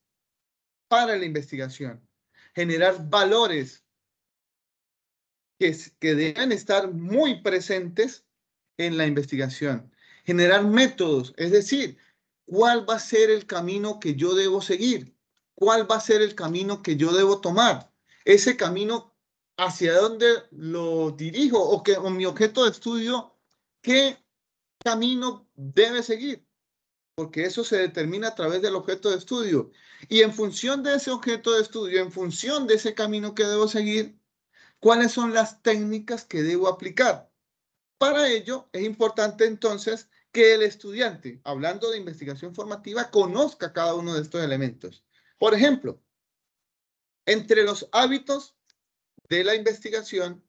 para la investigación, generar valores que, que deben estar muy presentes en la investigación, generar métodos, es decir, cuál va a ser el camino que yo debo seguir, cuál va a ser el camino que yo debo tomar ese camino hacia dónde lo dirijo o que mi objeto de estudio, qué camino debe seguir, porque eso se determina a través del objeto de estudio. Y en función de ese objeto de estudio, en función de ese camino que debo seguir, cuáles son las técnicas que debo aplicar. Para ello es importante entonces que el estudiante, hablando de investigación formativa, conozca cada uno de estos elementos. Por ejemplo, entre los hábitos de la investigación,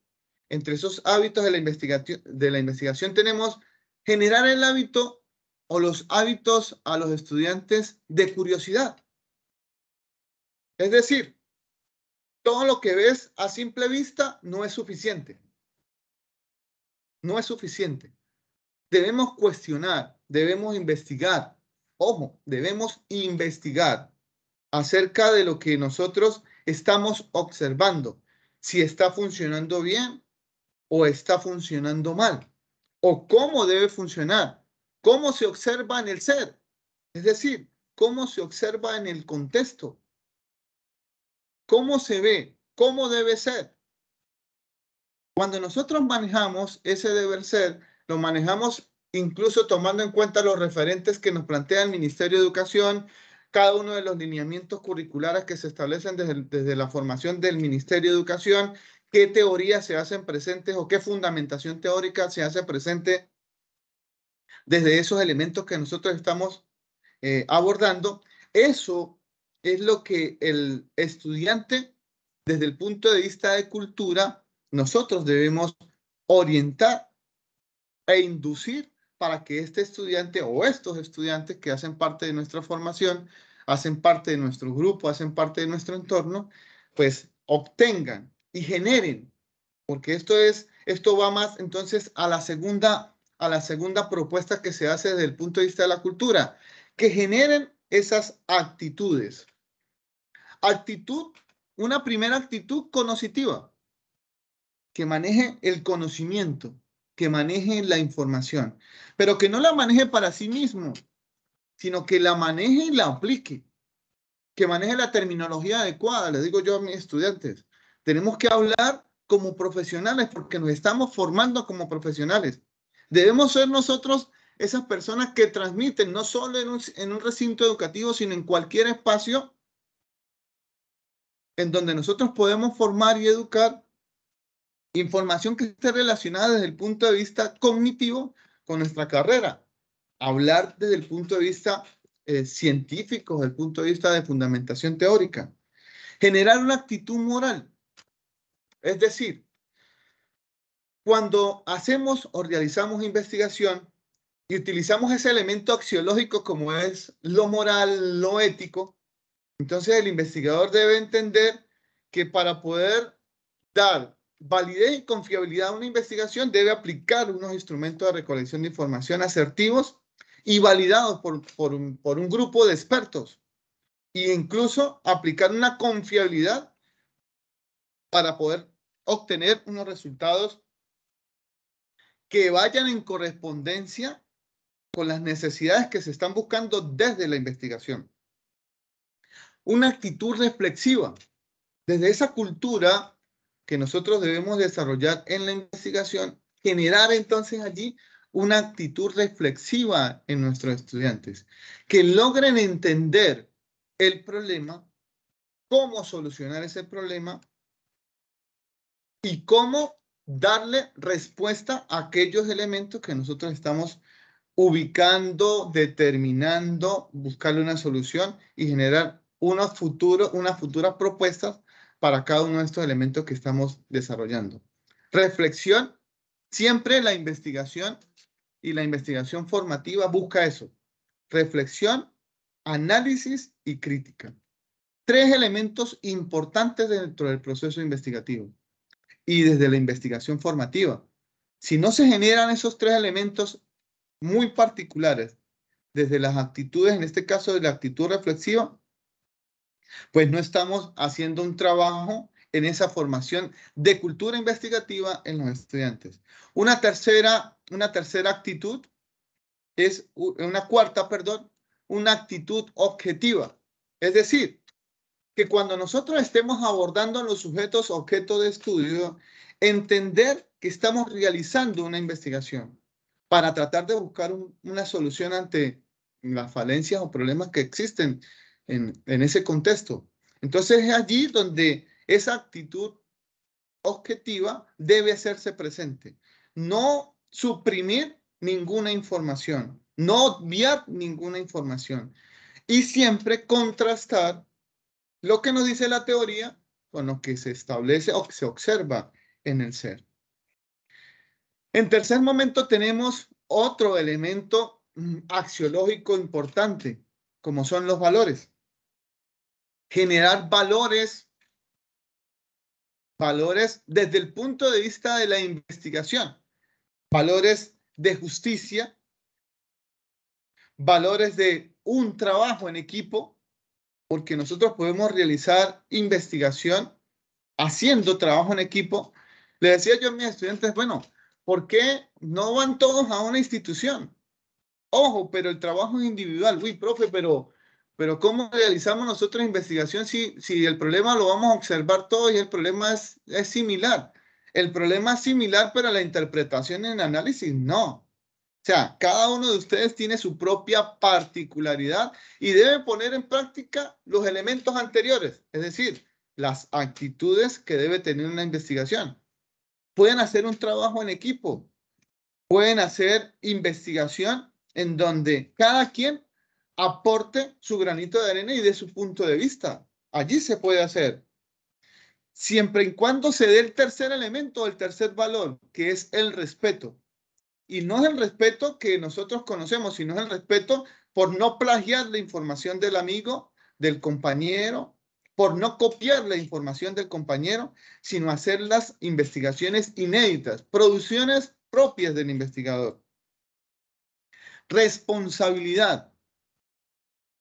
entre esos hábitos de la, investigación, de la investigación tenemos generar el hábito o los hábitos a los estudiantes de curiosidad. Es decir, todo lo que ves a simple vista no es suficiente. No es suficiente. Debemos cuestionar, debemos investigar. Ojo, debemos investigar acerca de lo que nosotros Estamos observando si está funcionando bien o está funcionando mal, o cómo debe funcionar, cómo se observa en el ser, es decir, cómo se observa en el contexto, cómo se ve, cómo debe ser. Cuando nosotros manejamos ese deber ser, lo manejamos incluso tomando en cuenta los referentes que nos plantea el Ministerio de Educación, cada uno de los lineamientos curriculares que se establecen desde, desde la formación del Ministerio de Educación, qué teorías se hacen presentes o qué fundamentación teórica se hace presente desde esos elementos que nosotros estamos eh, abordando. Eso es lo que el estudiante, desde el punto de vista de cultura, nosotros debemos orientar e inducir para que este estudiante o estos estudiantes que hacen parte de nuestra formación, hacen parte de nuestro grupo, hacen parte de nuestro entorno, pues obtengan y generen, porque esto es, esto va más entonces a la segunda, a la segunda propuesta que se hace desde el punto de vista de la cultura, que generen esas actitudes. Actitud, una primera actitud conocitiva, que maneje el conocimiento, que maneje la información, pero que no la maneje para sí mismo, sino que la maneje y la aplique, que maneje la terminología adecuada, le digo yo a mis estudiantes. Tenemos que hablar como profesionales porque nos estamos formando como profesionales. Debemos ser nosotros esas personas que transmiten, no solo en un, en un recinto educativo, sino en cualquier espacio en donde nosotros podemos formar y educar información que esté relacionada desde el punto de vista cognitivo con nuestra carrera. Hablar desde el punto de vista eh, científico, desde el punto de vista de fundamentación teórica. Generar una actitud moral. Es decir, cuando hacemos o realizamos investigación y utilizamos ese elemento axiológico como es lo moral, lo ético, entonces el investigador debe entender que para poder dar validez y confiabilidad de una investigación debe aplicar unos instrumentos de recolección de información asertivos y validados por, por un grupo de expertos e incluso aplicar una confiabilidad para poder obtener unos resultados que vayan en correspondencia con las necesidades que se están buscando desde la investigación. Una actitud reflexiva. Desde esa cultura que nosotros debemos desarrollar en la investigación, generar entonces allí una actitud reflexiva en nuestros estudiantes, que logren entender el problema, cómo solucionar ese problema y cómo darle respuesta a aquellos elementos que nosotros estamos ubicando, determinando, buscarle una solución y generar una futuro unas futuras propuestas para cada uno de estos elementos que estamos desarrollando. Reflexión, siempre la investigación y la investigación formativa busca eso. Reflexión, análisis y crítica. Tres elementos importantes dentro del proceso investigativo y desde la investigación formativa. Si no se generan esos tres elementos muy particulares, desde las actitudes, en este caso de la actitud reflexiva, pues no estamos haciendo un trabajo en esa formación de cultura investigativa en los estudiantes. Una tercera, una tercera actitud es, una cuarta, perdón, una actitud objetiva. Es decir, que cuando nosotros estemos abordando los sujetos objeto de estudio, entender que estamos realizando una investigación para tratar de buscar una solución ante las falencias o problemas que existen en, ese contexto. Entonces es allí donde esa actitud objetiva debe hacerse presente. No suprimir ninguna información, no obviar ninguna información y siempre contrastar lo que nos dice la teoría con lo que se establece o que se observa en el ser. En tercer momento tenemos otro elemento mm, axiológico importante, como son los valores generar valores, valores desde el punto de vista de la investigación, valores de justicia, valores de un trabajo en equipo, porque nosotros podemos realizar investigación haciendo trabajo en equipo. Le decía yo a mis estudiantes, bueno, ¿por qué no van todos a una institución? Ojo, pero el trabajo es individual. Uy, profe, pero pero ¿cómo realizamos nosotros investigación si, si el problema lo vamos a observar todo y el problema es, es similar? El problema es similar, para la interpretación en análisis no. O sea, cada uno de ustedes tiene su propia particularidad y debe poner en práctica los elementos anteriores, es decir, las actitudes que debe tener una investigación. Pueden hacer un trabajo en equipo, pueden hacer investigación en donde cada quien aporte su granito de arena y de su punto de vista. Allí se puede hacer. Siempre y cuando se dé el tercer elemento, el tercer valor, que es el respeto. Y no es el respeto que nosotros conocemos, sino es el respeto por no plagiar la información del amigo, del compañero, por no copiar la información del compañero, sino hacer las investigaciones inéditas, producciones propias del investigador. Responsabilidad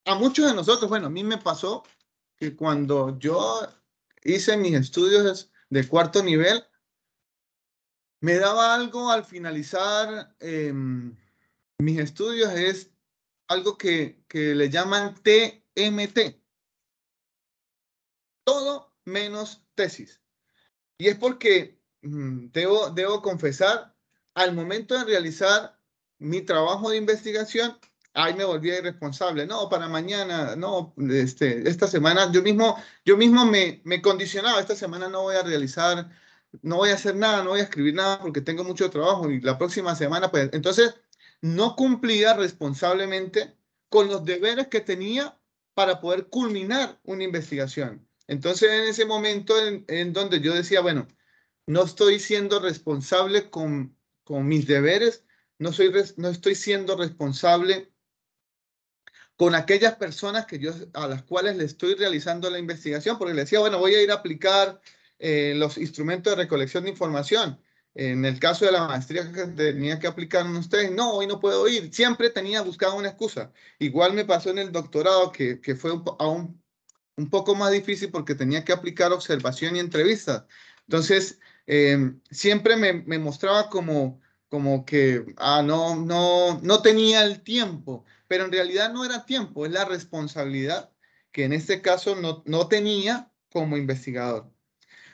a muchos de nosotros, bueno, a mí me pasó que cuando yo hice mis estudios de cuarto nivel, me daba algo al finalizar em, mis estudios, es algo que, le llaman TMT. Todo menos tesis. Y es porque, mm, debo, debo confesar, al momento de realizar mi trabajo de investigación, ay, me volví irresponsable, no, para mañana, no, este, esta semana, yo mismo, yo mismo me, me condicionaba, esta semana no voy a realizar, no voy a hacer nada, no voy a escribir nada porque tengo mucho trabajo y la próxima semana, pues, entonces, no cumplía responsablemente con los deberes que tenía para poder culminar una investigación. Entonces, en ese momento en, en donde yo decía, bueno, no estoy siendo responsable con, con mis deberes, no, soy, no estoy siendo responsable con aquellas personas que yo, a las cuales le estoy realizando la investigación, porque le decía, bueno, voy a ir a aplicar eh, los instrumentos de recolección de información. En el caso de la maestría que tenía que aplicar en ustedes, no, hoy no puedo ir. Siempre tenía buscado una excusa. Igual me pasó en el doctorado, que, fue un, aún un poco más difícil porque tenía que aplicar observación y entrevistas. Entonces, eh, siempre me, me, mostraba como como que, ah, no, no, no tenía el tiempo, pero en realidad no era tiempo, es la responsabilidad que en este caso no, tenía como investigador.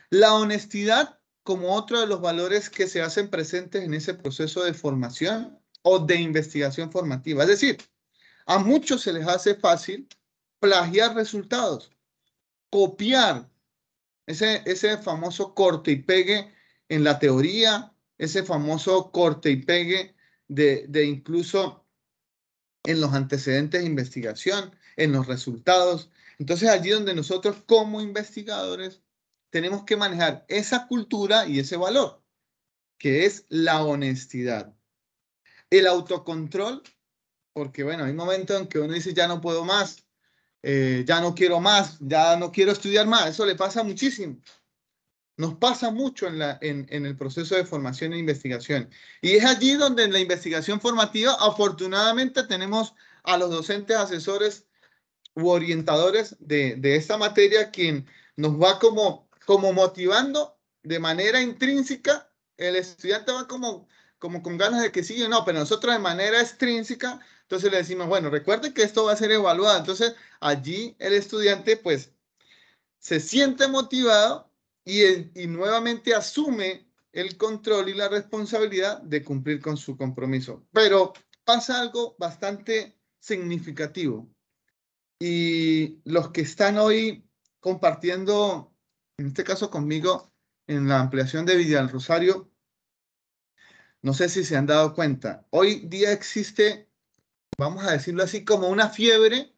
La honestidad como otro de los valores que se hacen presentes en ese proceso de formación o de investigación formativa. Es decir, a muchos se les hace fácil plagiar resultados, copiar ese, ese famoso corte y pegue en la teoría ese famoso corte y pegue de, incluso en los antecedentes de investigación, en los resultados. Entonces allí donde nosotros como investigadores tenemos que manejar esa cultura y ese valor, que es la honestidad. El autocontrol, porque bueno, hay momentos en que uno dice, ya no puedo más, eh, ya no quiero más, ya no quiero estudiar más, eso le pasa muchísimo. Nos pasa mucho en, el proceso de formación e investigación. Y es allí donde en la investigación formativa, afortunadamente, tenemos a los docentes asesores u orientadores de, esta materia, quien nos va como, motivando de manera intrínseca. El estudiante va como, como con ganas de que sigue, o no, pero nosotros de manera extrínseca, entonces le decimos, bueno, recuerde que esto va a ser evaluado. Entonces allí el estudiante pues se siente motivado y, nuevamente asume el control y la responsabilidad de cumplir con su compromiso. Pero pasa algo bastante significativo. Y los que están hoy compartiendo, en este caso conmigo, en la ampliación de Villa Rosario, no sé si se han dado cuenta, hoy día existe, vamos a decirlo así, como una fiebre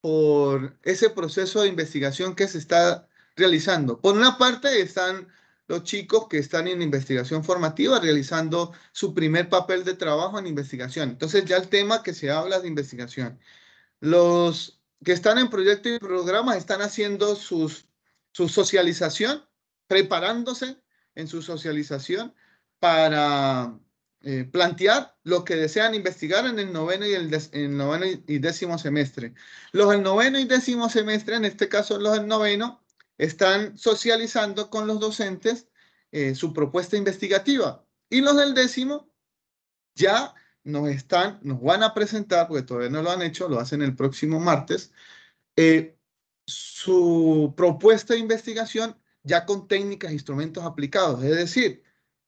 por ese proceso de investigación que se está realizando. Por una parte están los chicos que están en investigación formativa realizando su primer papel de trabajo en investigación. Entonces ya el tema que se habla de investigación. Los que están en proyectos y programas están haciendo sus, su socialización, preparándose en su socialización para eh, plantear lo que desean investigar en el noveno y el, el noveno y décimo semestre. Los del noveno y décimo semestre, en este caso los del noveno, están socializando con los docentes eh, su propuesta investigativa. Y los del décimo ya nos están, nos van a presentar, porque todavía no lo han hecho, lo hacen el próximo martes, eh, su propuesta de investigación ya con técnicas, e instrumentos aplicados. Es decir,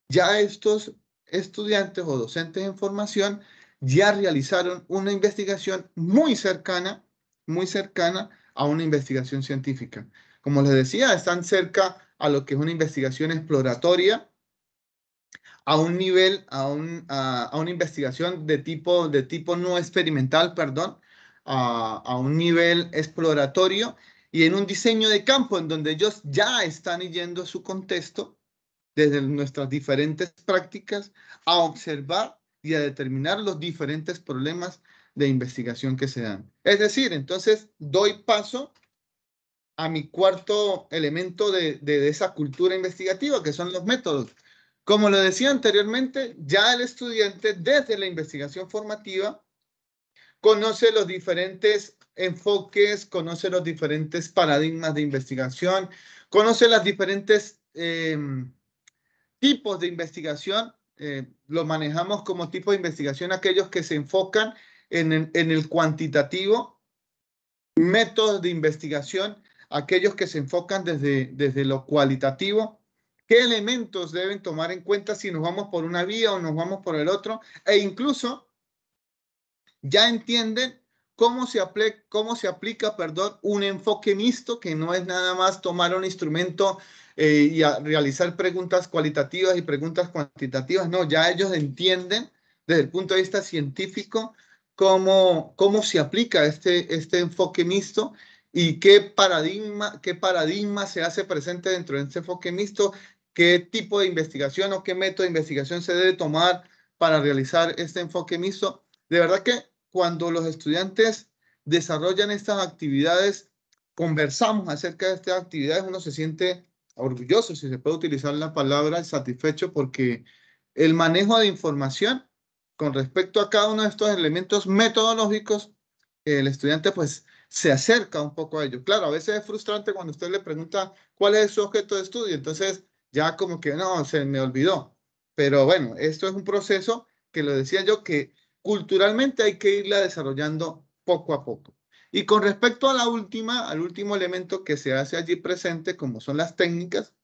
ya estos estudiantes o docentes en formación ya realizaron una investigación muy cercana, muy cercana a una investigación científica. Como les decía, están cerca a lo que es una investigación exploratoria, a un nivel, a, a, una investigación de tipo, de tipo no experimental, perdón, a, a, un nivel exploratorio y en un diseño de campo en donde ellos ya están yendo a su contexto desde nuestras diferentes prácticas a observar y a determinar los diferentes problemas de investigación que se dan. Es decir, entonces doy paso a mi cuarto elemento de, esa cultura investigativa, que son los métodos. Como lo decía anteriormente, ya el estudiante desde la investigación formativa conoce los diferentes enfoques, conoce los diferentes paradigmas de investigación, conoce los diferentes eh, tipos de investigación. Eh, lo manejamos como tipo de investigación aquellos que se enfocan en el cuantitativo, métodos de investigación aquellos que se enfocan desde, desde lo cualitativo, qué elementos deben tomar en cuenta si nos vamos por una vía o nos vamos por el otro, e incluso ya entienden cómo se, aplica, cómo se aplica perdón, un enfoque mixto, que no es nada más tomar un instrumento eh, y realizar preguntas cualitativas y preguntas cuantitativas, no, ya ellos entienden desde el punto de vista científico cómo, cómo se aplica este, este enfoque mixto y qué paradigma, qué paradigma se hace presente dentro de ese enfoque mixto, qué tipo de investigación o qué método de investigación se debe tomar para realizar este enfoque mixto. De verdad que cuando los estudiantes desarrollan estas actividades, conversamos acerca de estas actividades, uno se siente orgulloso, si se puede utilizar la palabra, satisfecho, porque el manejo de información con respecto a cada uno de estos elementos metodológicos, el estudiante pues se acerca un poco a ello. Claro, a veces es frustrante cuando usted le pregunta cuál es su objeto de estudio, entonces ya como que no, se me olvidó. Pero bueno, esto es un proceso que lo decía yo que culturalmente hay que irla desarrollando poco a poco. Y con respecto a la última, al último elemento que se hace allí presente, como son las técnicas,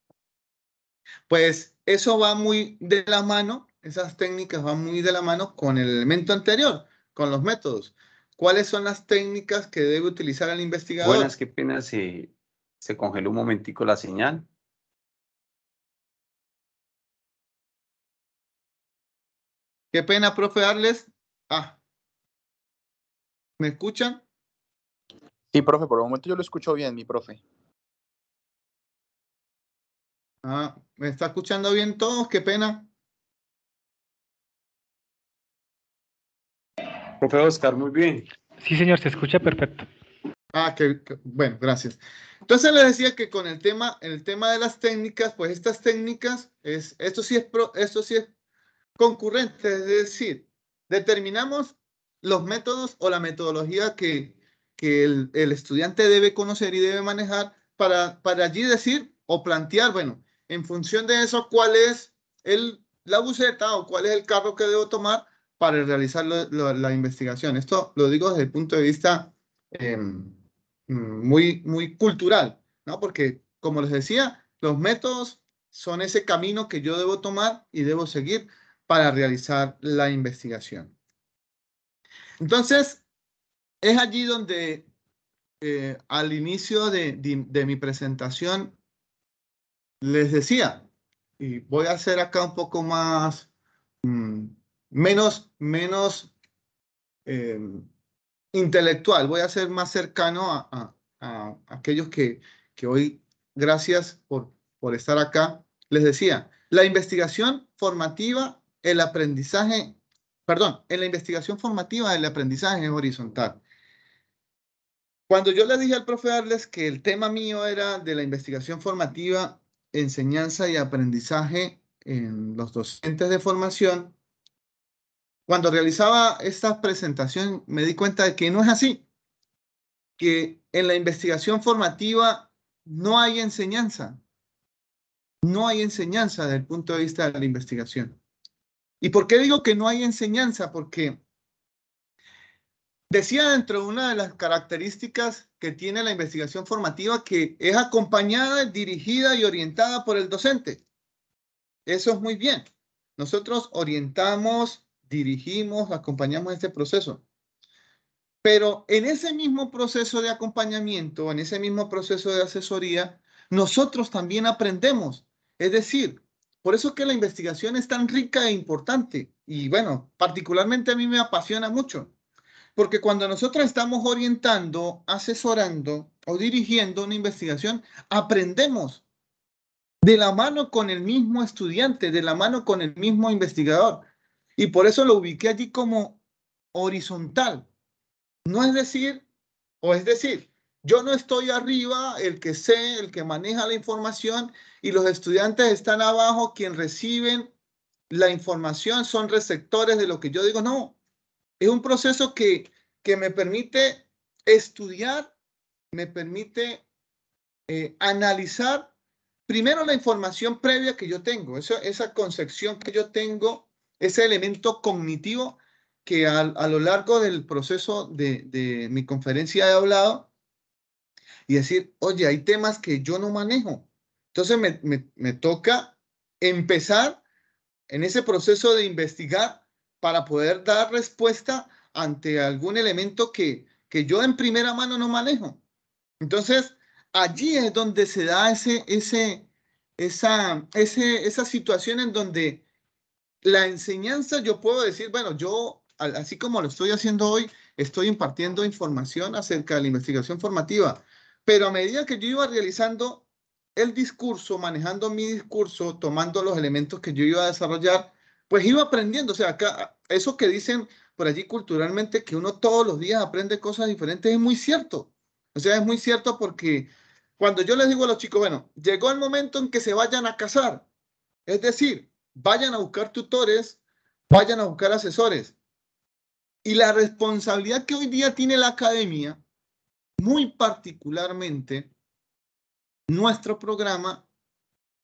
pues eso va muy de la mano, esas técnicas van muy de la mano con el elemento anterior, con los métodos. ¿Cuáles son las técnicas que debe utilizar el investigador? Buenas, qué pena si se congeló un momentico la señal. Qué pena, profe, darles. Ah. ¿Me escuchan? Sí, profe, por el momento yo lo escucho bien, mi profe. Ah, ¿me está escuchando bien todos? Qué pena. Profesor Oscar, muy bien. Sí, señor, se escucha perfecto. Ah, que, bueno, gracias. Entonces les decía que con el tema, el tema de las técnicas, pues estas técnicas, es, esto, sí es esto sí es concurrente, es decir, determinamos los métodos o la metodología que, el, estudiante debe conocer y debe manejar para, para allí decir o plantear, bueno, en función de eso, cuál es el, la buceta o cuál es el carro que debo tomar para realizar la investigación. Esto lo digo desde el punto de vista em, muy, muy cultural, Porque, como les decía, los métodos son ese camino que yo debo tomar y debo seguir para realizar la investigación. Entonces, es allí donde eh, al inicio de, mi presentación les decía, y voy a hacer acá un poco más, mm, menos, menos em, intelectual, voy a ser más cercano a, aquellos que, que, hoy, gracias por, por estar acá, les decía, la investigación formativa, el aprendizaje, perdón, en la investigación formativa el aprendizaje es horizontal. Cuando yo les dije al profe Arles que el tema mío era de la investigación formativa, enseñanza y aprendizaje en los docentes de formación, cuando realizaba esta presentación me di cuenta de que no es así, que en la investigación formativa no hay enseñanza, no hay enseñanza desde el punto de vista de la investigación. ¿Y por qué digo que no hay enseñanza? Porque decía dentro de una de las características que tiene la investigación formativa que es acompañada, dirigida y orientada por el docente. Eso es muy bien. Nosotros orientamos dirigimos, acompañamos este proceso. Pero en ese mismo proceso de acompañamiento, en ese mismo proceso de asesoría, nosotros también aprendemos. Es decir, por eso que la investigación es tan rica e importante. Y bueno, particularmente a mí me apasiona mucho. Porque cuando nosotros estamos orientando, asesorando o dirigiendo una investigación, aprendemos de la mano con el mismo estudiante, de la mano con el mismo investigador. Y por eso lo ubiqué allí como horizontal. No es decir, o es decir, yo no estoy arriba, el que sé, el que maneja la información, y los estudiantes están abajo, quien reciben la información son receptores de lo que yo digo. No, es un proceso que, que me permite estudiar, me permite eh, analizar primero la información previa que yo tengo, esa concepción que yo tengo ese elemento cognitivo que a, lo largo del proceso de, mi conferencia he hablado y decir, oye, hay temas que yo no manejo. Entonces me, toca empezar en ese proceso de investigar para poder dar respuesta ante algún elemento que, yo en primera mano no manejo. Entonces, allí es donde se da ese, ese, esa, esa situación en donde la enseñanza yo puedo decir, bueno, yo, así como lo estoy haciendo hoy, estoy impartiendo información acerca de la investigación formativa, pero a medida que yo iba realizando el discurso, manejando mi discurso, tomando los elementos que yo iba a desarrollar, pues iba aprendiendo. O sea, acá, eso que dicen por allí culturalmente, que uno todos los días aprende cosas diferentes, es muy cierto. O sea, es muy cierto porque cuando yo les digo a los chicos, bueno, llegó el momento en que se vayan a casar, es decir, vayan a buscar tutores, vayan a buscar asesores. Y la responsabilidad que hoy día tiene la academia, muy particularmente nuestro programa,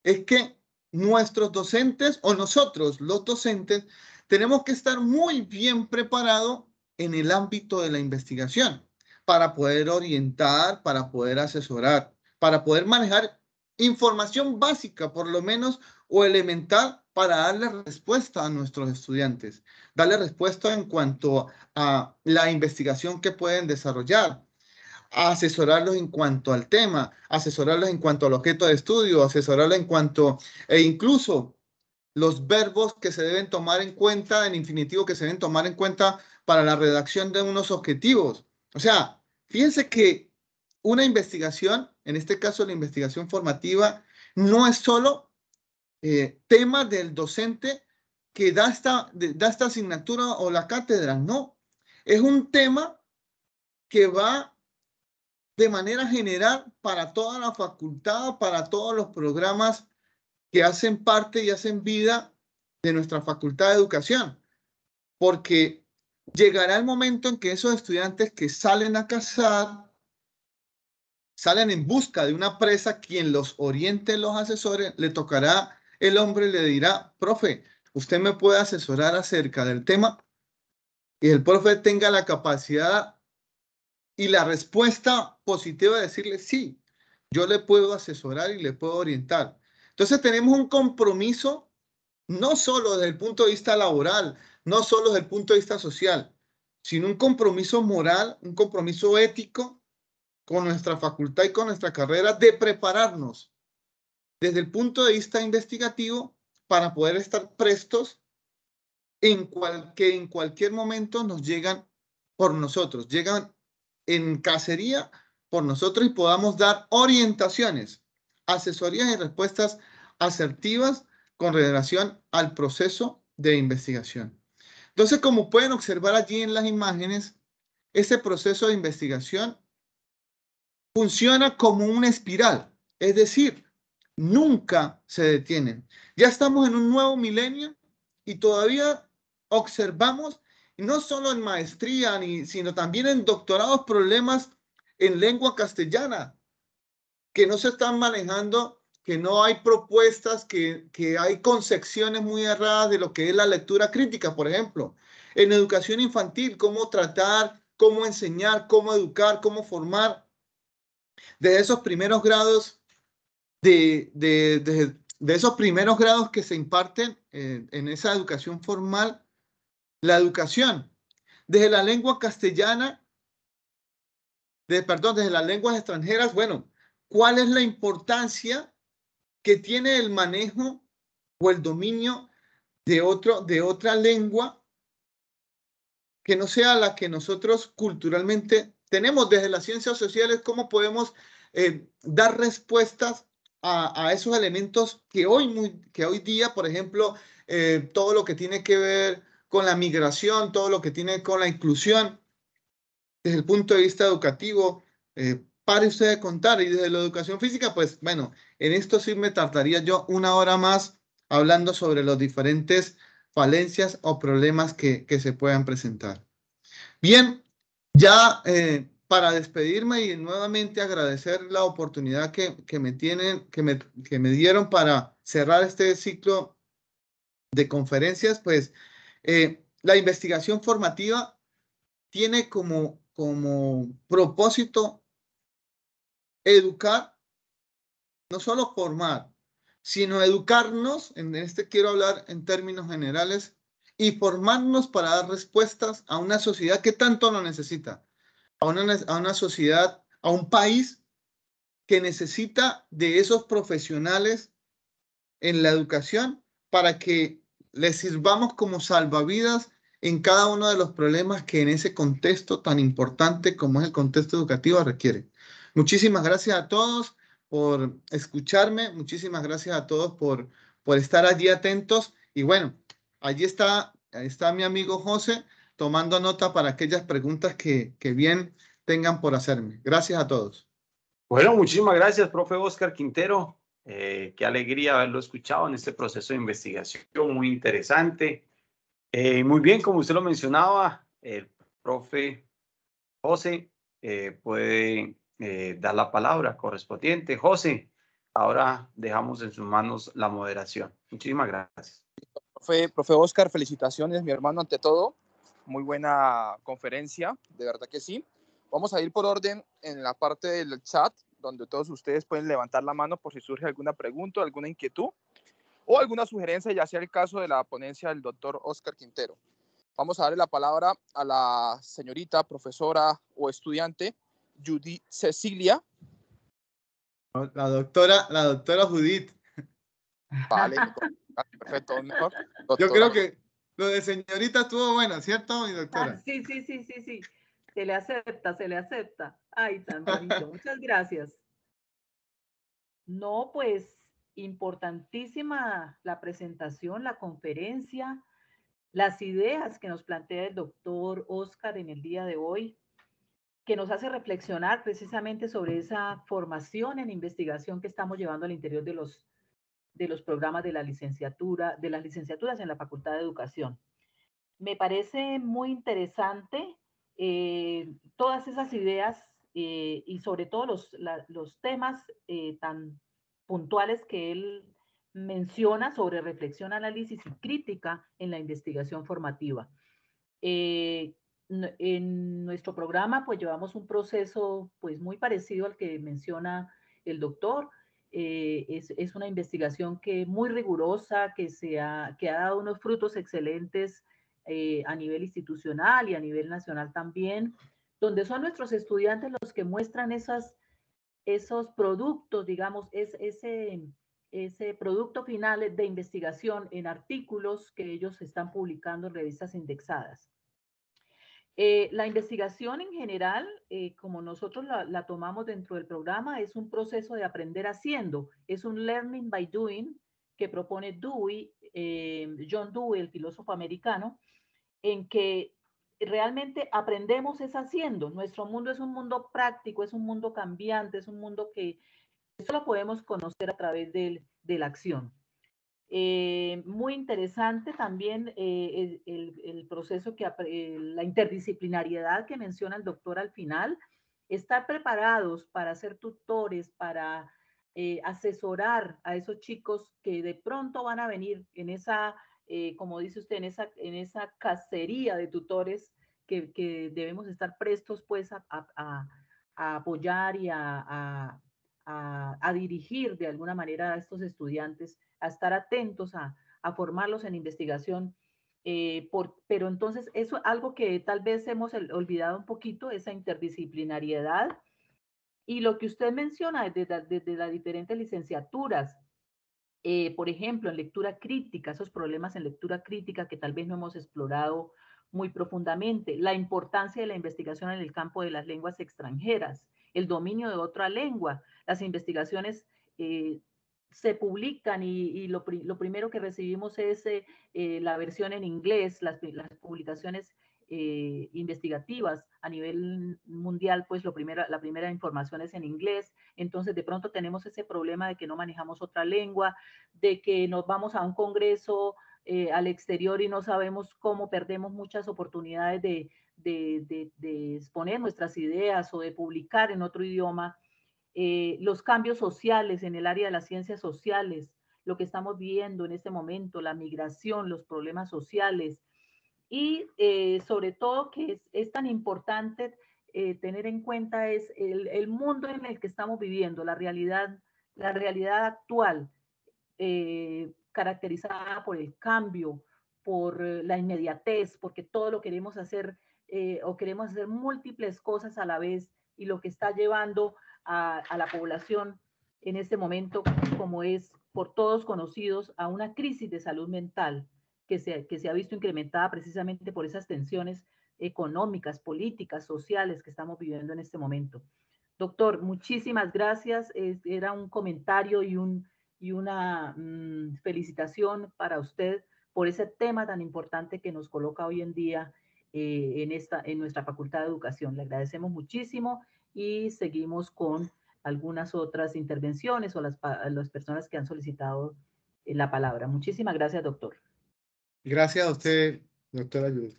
es que nuestros docentes o nosotros, los docentes, tenemos que estar muy bien preparados en el ámbito de la investigación para poder orientar, para poder asesorar, para poder manejar información básica, por lo menos, o elemental para darle respuesta a nuestros estudiantes, darle respuesta en cuanto a la investigación que pueden desarrollar, asesorarlos en cuanto al tema, asesorarlos en cuanto al objeto de estudio, asesorarlos en cuanto e incluso los verbos que se deben tomar en cuenta, en infinitivo que se deben tomar en cuenta para la redacción de unos objetivos. O sea, fíjense que una investigación, en este caso la investigación formativa, no es solo eh, tema del docente que da esta, da esta asignatura o la cátedra, no. Es un tema que va de manera general para toda la facultad, para todos los programas que hacen parte y hacen vida de nuestra facultad de educación. Porque llegará el momento en que esos estudiantes que salen a cazar, salen en busca de una presa, quien los oriente, los asesores, le tocará el hombre le dirá, profe, usted me puede asesorar acerca del tema y el profe tenga la capacidad y la respuesta positiva de decirle, sí, yo le puedo asesorar y le puedo orientar. Entonces tenemos un compromiso no solo desde el punto de vista laboral, no solo desde el punto de vista social, sino un compromiso moral, un compromiso ético con nuestra facultad y con nuestra carrera de prepararnos desde el punto de vista investigativo para poder estar prestos en que en cualquier momento nos llegan por nosotros, llegan en cacería por nosotros y podamos dar orientaciones, asesorías y respuestas asertivas con relación al proceso de investigación. Entonces, como pueden observar allí en las imágenes, ese proceso de investigación funciona como una espiral, es decir, nunca se detienen. Ya estamos en un nuevo milenio y todavía observamos, no solo en maestría, sino también en doctorados, problemas en lengua castellana, que no se están manejando, que no hay propuestas, que, hay concepciones muy erradas de lo que es la lectura crítica, por ejemplo. En educación infantil, cómo tratar, cómo enseñar, cómo educar, cómo formar. De esos primeros grados de, esos primeros grados que se imparten eh, en, esa educación formal, la educación desde la lengua castellana, perdón, desde las lenguas extranjeras, bueno, ¿cuál es la importancia que tiene el manejo o el dominio de, otro, de otra lengua que no sea la que nosotros culturalmente tenemos desde las ciencias sociales? ¿Cómo podemos eh, dar respuestas a, esos elementos que hoy, muy, que hoy día, por ejemplo, eh, todo lo que tiene que ver con la migración, todo lo que tiene con la inclusión, desde el punto de vista educativo, eh, pare usted de contar. Y desde la educación física, pues bueno, en esto sí me tardaría yo una hora más hablando sobre los diferentes falencias o problemas que, que se puedan presentar. Bien, ya eh, para despedirme y nuevamente agradecer la oportunidad que, me tienen, que que me dieron para cerrar este ciclo de conferencias, pues eh, la investigación formativa tiene como, como propósito educar, no solo formar, sino educarnos, en este quiero hablar en términos generales, y formarnos para dar respuestas a una sociedad que tanto lo necesita a una, sociedad, a un país que necesita de esos profesionales en la educación para que les sirvamos como salvavidas en cada uno de los problemas que en ese contexto tan importante como es el contexto educativo requiere. Muchísimas gracias a todos por escucharme, muchísimas gracias a todos por, por estar allí atentos y bueno, allí está, está mi amigo José tomando nota para aquellas preguntas que, bien tengan por hacerme. Gracias a todos. Bueno, muchísimas gracias, profe Oscar Quintero. Eh, qué alegría haberlo escuchado en este proceso de investigación muy interesante. Eh, muy bien, como usted lo mencionaba, el profe José eh, puede dar la palabra correspondiente. José, ahora dejamos en sus manos la moderación. Muchísimas gracias. Profe, profe Oscar, felicitaciones, mi hermano, ante todo muy buena conferencia, de verdad que sí. Vamos a ir por orden en la parte del chat, donde todos ustedes pueden levantar la mano por si surge alguna pregunta, alguna inquietud o alguna sugerencia, ya sea el caso de la ponencia del doctor Oscar Quintero. Vamos a darle la palabra a la señorita, profesora o estudiante Judith Cecilia. La doctora, la doctora Judith. Vale, perfecto. Yo creo que lo de señorita estuvo bueno, ¿cierto, doctora? sí, sí, sí, sí, sí. Se le acepta, se le acepta. Ay, tan bonito. Muchas gracias. No, pues importantísima la presentación, la conferencia, las ideas que nos plantea el doctor Oscar en el día de hoy, que nos hace reflexionar precisamente sobre esa formación en investigación que estamos llevando al interior de los de los programas de la licenciatura, de las licenciaturas en la Facultad de Educación. Me parece muy interesante eh, todas esas ideas eh, y sobre todo los, temas eh, tan puntuales que él menciona sobre reflexión, análisis y crítica en la investigación formativa. en nuestro programa, pues llevamos un proceso pues muy parecido al que menciona el doctor. Eh, es, una investigación que muy rigurosa, que, se ha, que ha dado unos frutos excelentes eh, a nivel institucional y a nivel nacional también, donde son nuestros estudiantes los que muestran esas, esos productos, digamos, es, ese, ese producto final de investigación en artículos que ellos están publicando en revistas indexadas. Eh, la investigación en general, eh, como nosotros la, tomamos dentro del programa, es un proceso de aprender haciendo, es un learning by doing que propone Dewey, eh, John Dewey, el filósofo americano, en que realmente aprendemos es haciendo. Nuestro mundo es un mundo práctico, es un mundo cambiante, es un mundo que solo podemos conocer a través de la acción. Eh, muy interesante también eh, el, proceso que eh, la interdisciplinariedad que menciona el doctor al final, estar preparados para ser tutores, para asesorar a esos chicos que de pronto van a venir en esa, como dice usted, en esa, en esa cacería de tutores que, debemos estar prestos pues a, apoyar y a, a dirigir de alguna manera a estos estudiantes a estar atentos a, formarlos en investigación. Eh, pero entonces, eso es algo que tal vez hemos olvidado un poquito, esa interdisciplinariedad. Y lo que usted menciona desde, las diferentes licenciaturas, eh, por ejemplo, en lectura crítica, esos problemas en lectura crítica que tal vez no hemos explorado muy profundamente, la importancia de la investigación en el campo de las lenguas extranjeras, el dominio de otra lengua, las investigaciones eh, se publican y, lo, primero que recibimos es eh, eh, la versión en inglés, las, publicaciones eh, investigativas a nivel mundial, pues lo la primera información es en inglés, entonces de pronto tenemos ese problema de que no manejamos otra lengua, de que nos vamos a un congreso al exterior y no sabemos cómo perdemos muchas oportunidades de exponer nuestras ideas o de publicar en otro idioma eh, los cambios sociales en el área de las ciencias sociales, lo que estamos viendo en este momento, la migración, los problemas sociales y eh, sobre todo que es, tan importante eh, tener en cuenta es el, mundo en el que estamos viviendo, la realidad, la realidad actual caracterizada por el cambio, por la inmediatez, porque todo lo queremos hacer o queremos hacer múltiples cosas a la vez y lo que está llevando a a, la población en este momento, como es por todos conocidos, a una crisis de salud mental que se, que se ha visto incrementada precisamente por esas tensiones económicas, políticas, sociales que estamos viviendo en este momento. Doctor, muchísimas gracias. era un comentario y, y una mm, felicitación para usted por ese tema tan importante que nos coloca hoy en día eh, en, esta, en nuestra Facultad de Educación. Le agradecemos muchísimo y seguimos con algunas otras intervenciones o las, las personas que han solicitado eh, la palabra. Muchísimas gracias, doctor. Gracias a usted, doctora Judith.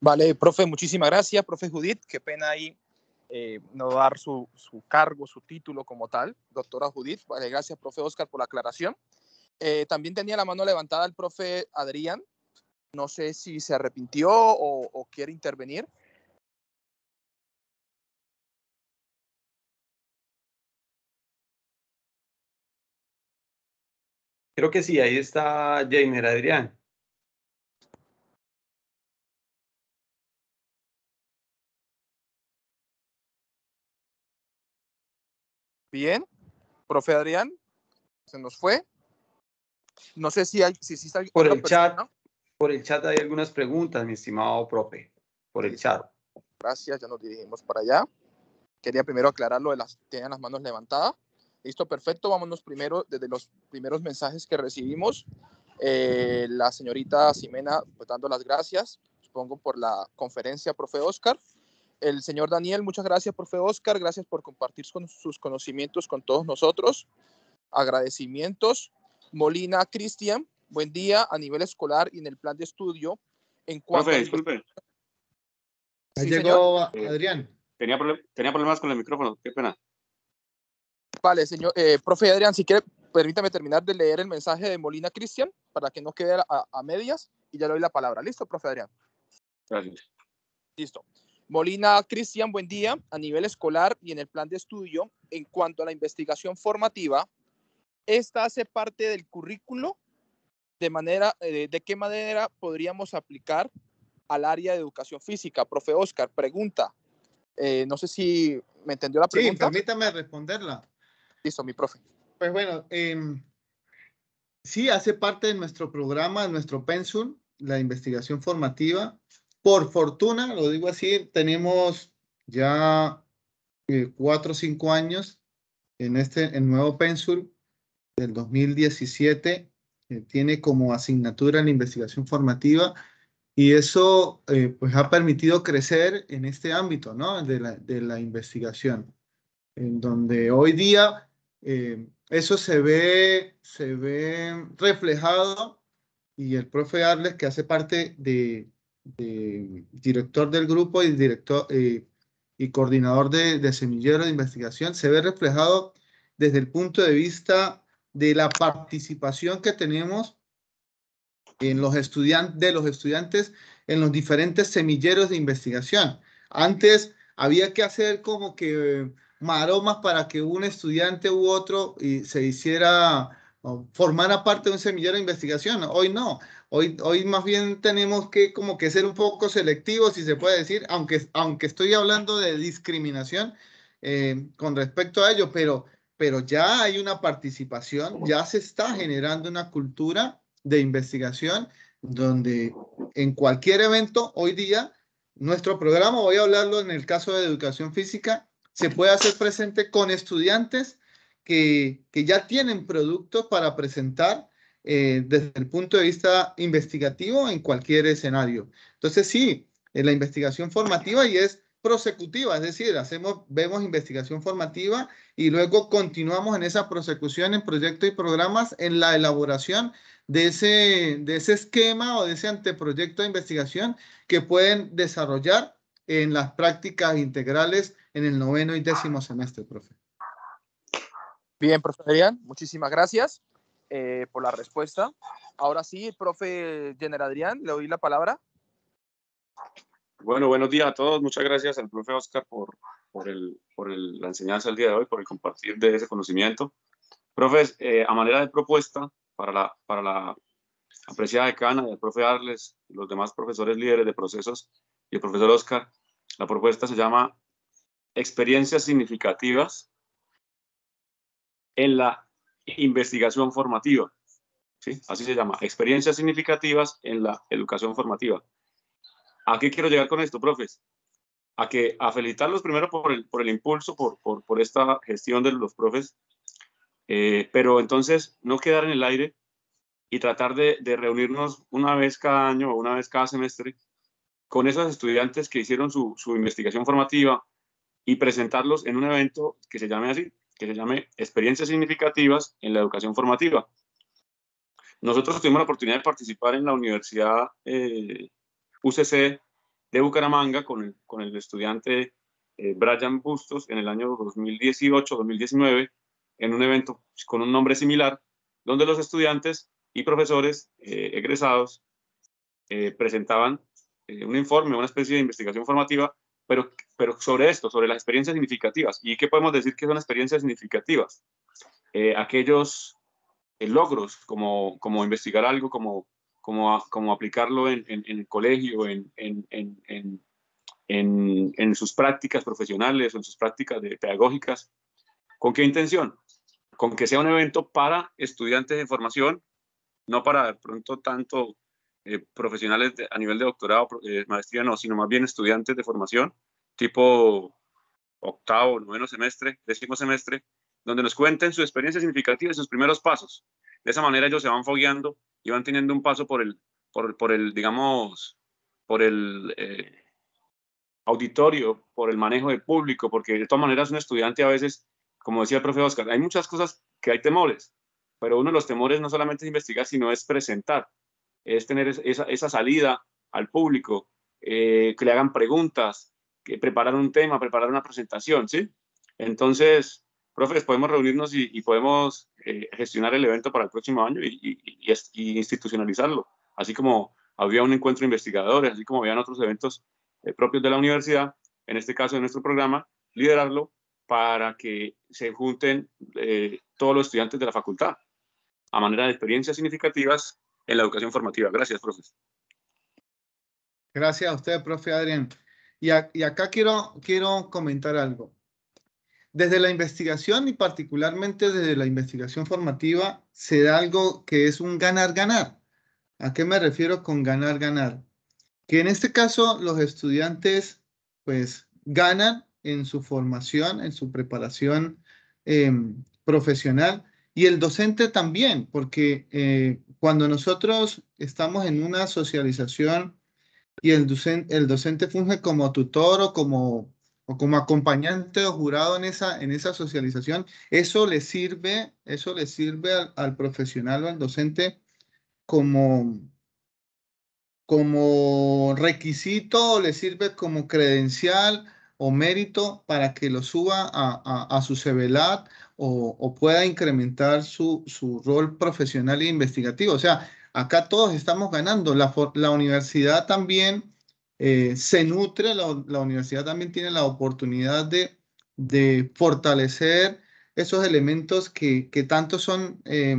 Vale, profe, muchísimas gracias, profe Judith. Qué pena ahí eh, no dar su, su, cargo, su título como tal, doctora Judith. Vale, gracias, profe Oscar, por la aclaración. Eh, también tenía la mano levantada el profe Adrián. No sé si se arrepintió o quiere intervenir. Creo que sí, ahí está Jainer Adrián. Bien, profe Adrián, se nos fue. No sé si hay, si, está por el chat. Por el chat hay algunas preguntas, mi estimado profe, por el chat. Gracias, ya nos dirigimos para allá. Quería primero aclarar lo de las, tenían las manos levantadas. Listo, perfecto. Vámonos primero desde los primeros mensajes que recibimos. Eh, la señorita Ximena, pues, dando las gracias, supongo, por la conferencia, profe Oscar. El señor Daniel, muchas gracias, profe Oscar. Gracias por compartir sus conocimientos con todos nosotros. Agradecimientos. Molina Cristian, buen día a nivel escolar y en el plan de estudio. En cuanto profe, disculpe. llegó Adrián. Eh, tenía, tenía problemas con el micrófono, qué pena. Vale, señor, eh, profe Adrián, si quiere, permítame terminar de leer el mensaje de Molina Cristian para que no quede a, medias y ya le doy la palabra. ¿Listo, profe Adrián? Gracias. Listo. Molina Cristian, buen día. A nivel escolar y en el plan de estudio, en cuanto a la investigación formativa, ¿esta hace parte del currículo? ¿De, manera, eh, de, qué manera podríamos aplicar al área de educación física? Profe Oscar, pregunta. Eh, no sé si me entendió la pregunta. Sí, permítame responderla. Listo, mi profe. Pues bueno, em, sí, hace parte de nuestro programa, de nuestro pensum, la investigación formativa. Por fortuna, lo digo así, tenemos ya eh, cuatro o cinco años en este nuevo pensum del 2017. tiene como asignatura la investigación formativa y eso eh, pues ha permitido crecer en este ámbito ¿no? de, la, de la investigación, en donde hoy día eh, eso se ve, se ve reflejado y el profe Arles, que hace parte de, director del grupo y director eh, y coordinador de, semilleros de investigación, se ve reflejado desde el punto de vista de la participación que tenemos en los estudiantes, de los estudiantes en los diferentes semilleros de investigación. Antes había que hacer como que maromas para que un estudiante u otro y se hiciera, formara parte de un semillero de investigación. Hoy no. Hoy, hoy más bien tenemos que como que ser un poco selectivos, si se puede decir, aunque, aunque estoy hablando de discriminación eh, con respecto a ello, pero, pero ya hay una participación, ya se está generando una cultura de investigación donde en cualquier evento hoy día, nuestro programa, voy a hablarlo en el caso de educación física, se puede hacer presente con estudiantes que, ya tienen productos para presentar eh, desde el punto de vista investigativo en cualquier escenario. Entonces, sí, en eh, la investigación formativa y es prosecutiva, es decir, hacemos, vemos investigación formativa y luego continuamos en esa prosecución en proyectos y programas en la elaboración de ese, de ese esquema o de ese anteproyecto de investigación que pueden desarrollar en las prácticas integrales en el noveno y décimo semestre, profe. Bien, profe Adrián, muchísimas gracias eh, por la respuesta. Ahora sí, profe General Adrián, le doy la palabra. Bueno, buenos días a todos. Muchas gracias al profe Oscar por, por, la enseñanza del día de hoy, por el compartir de ese conocimiento. Profes, eh, a manera de propuesta para la, para la apreciada decana y profe Arles, los demás profesores líderes de procesos y el profesor Oscar, la propuesta se llama experiencias significativas en la investigación formativa. ¿sí? Así se llama, experiencias significativas en la educación formativa. ¿A qué quiero llegar con esto, profes? A, que, a felicitarlos primero por el, por el impulso, por, esta gestión de los profes, eh, pero entonces no quedar en el aire y tratar de, reunirnos una vez cada año o una vez cada semestre con esos estudiantes que hicieron su investigación formativa, y presentarlos en un evento que se llame así, que se llame Experiencias Significativas en la Educación Formativa. Nosotros tuvimos la oportunidad de participar en la Universidad eh, UCC de Bucaramanga con el, estudiante eh, Brian Bustos en el año 2018-2019 en un evento con un nombre similar, donde los estudiantes y profesores eh, egresados presentaban un informe, una especie de investigación formativa pero, sobre esto, sobre las experiencias significativas. ¿Y qué podemos decir que son experiencias significativas? Eh, aquellos eh, logros, como, investigar algo, como, como, aplicarlo en, el colegio, en, sus prácticas profesionales, en sus prácticas pedagógicas. ¿Con qué intención? Con que sea un evento para estudiantes de formación, no para de pronto tanto eh, profesionales a nivel de doctorado, eh, maestría no, sino más bien estudiantes de formación, tipo octavo, noveno semestre, décimo semestre, donde nos cuenten su experiencia significativa y sus primeros pasos. De esa manera ellos se van fogueando y van teniendo un paso por el, por, el digamos, por el eh, auditorio, por el manejo del público, porque de todas maneras un estudiante a veces, como decía el profe Oscar, hay muchas cosas que hay temores, pero uno de los temores no solamente es investigar, sino es presentar es tener esa, salida al público, eh, que le hagan preguntas, que preparar un tema, preparar una presentación, ¿sí? Entonces, profes, podemos reunirnos y, podemos eh, gestionar el evento para el próximo año y, institucionalizarlo, así como había un encuentro de investigadores, así como habían otros eventos eh, propios de la universidad, en este caso de nuestro programa, liderarlo para que se junten todos los estudiantes de la facultad a manera de experiencias significativas en la educación formativa. Gracias, profes. Gracias a usted, profe Adrián. Y, acá quiero, quiero comentar algo. Desde la investigación y particularmente desde la investigación formativa se da algo que es un ganar-ganar. ¿A qué me refiero con ganar-ganar? Que en este caso los estudiantes pues ganan en su formación, en su preparación em, profesional y el docente también, porque eh, cuando nosotros estamos en una socialización y el docente, funge como tutor o como, acompañante o jurado en esa, en esa socialización, eso le sirve, eso le sirve al, profesional o al docente como, como requisito le sirve como credencial o mérito para que lo suba a, su CVLAT o, pueda incrementar su, rol profesional e investigativo. O sea, acá todos estamos ganando. La, universidad también eh, se nutre, la, universidad también tiene la oportunidad de, fortalecer esos elementos que, tanto son eh,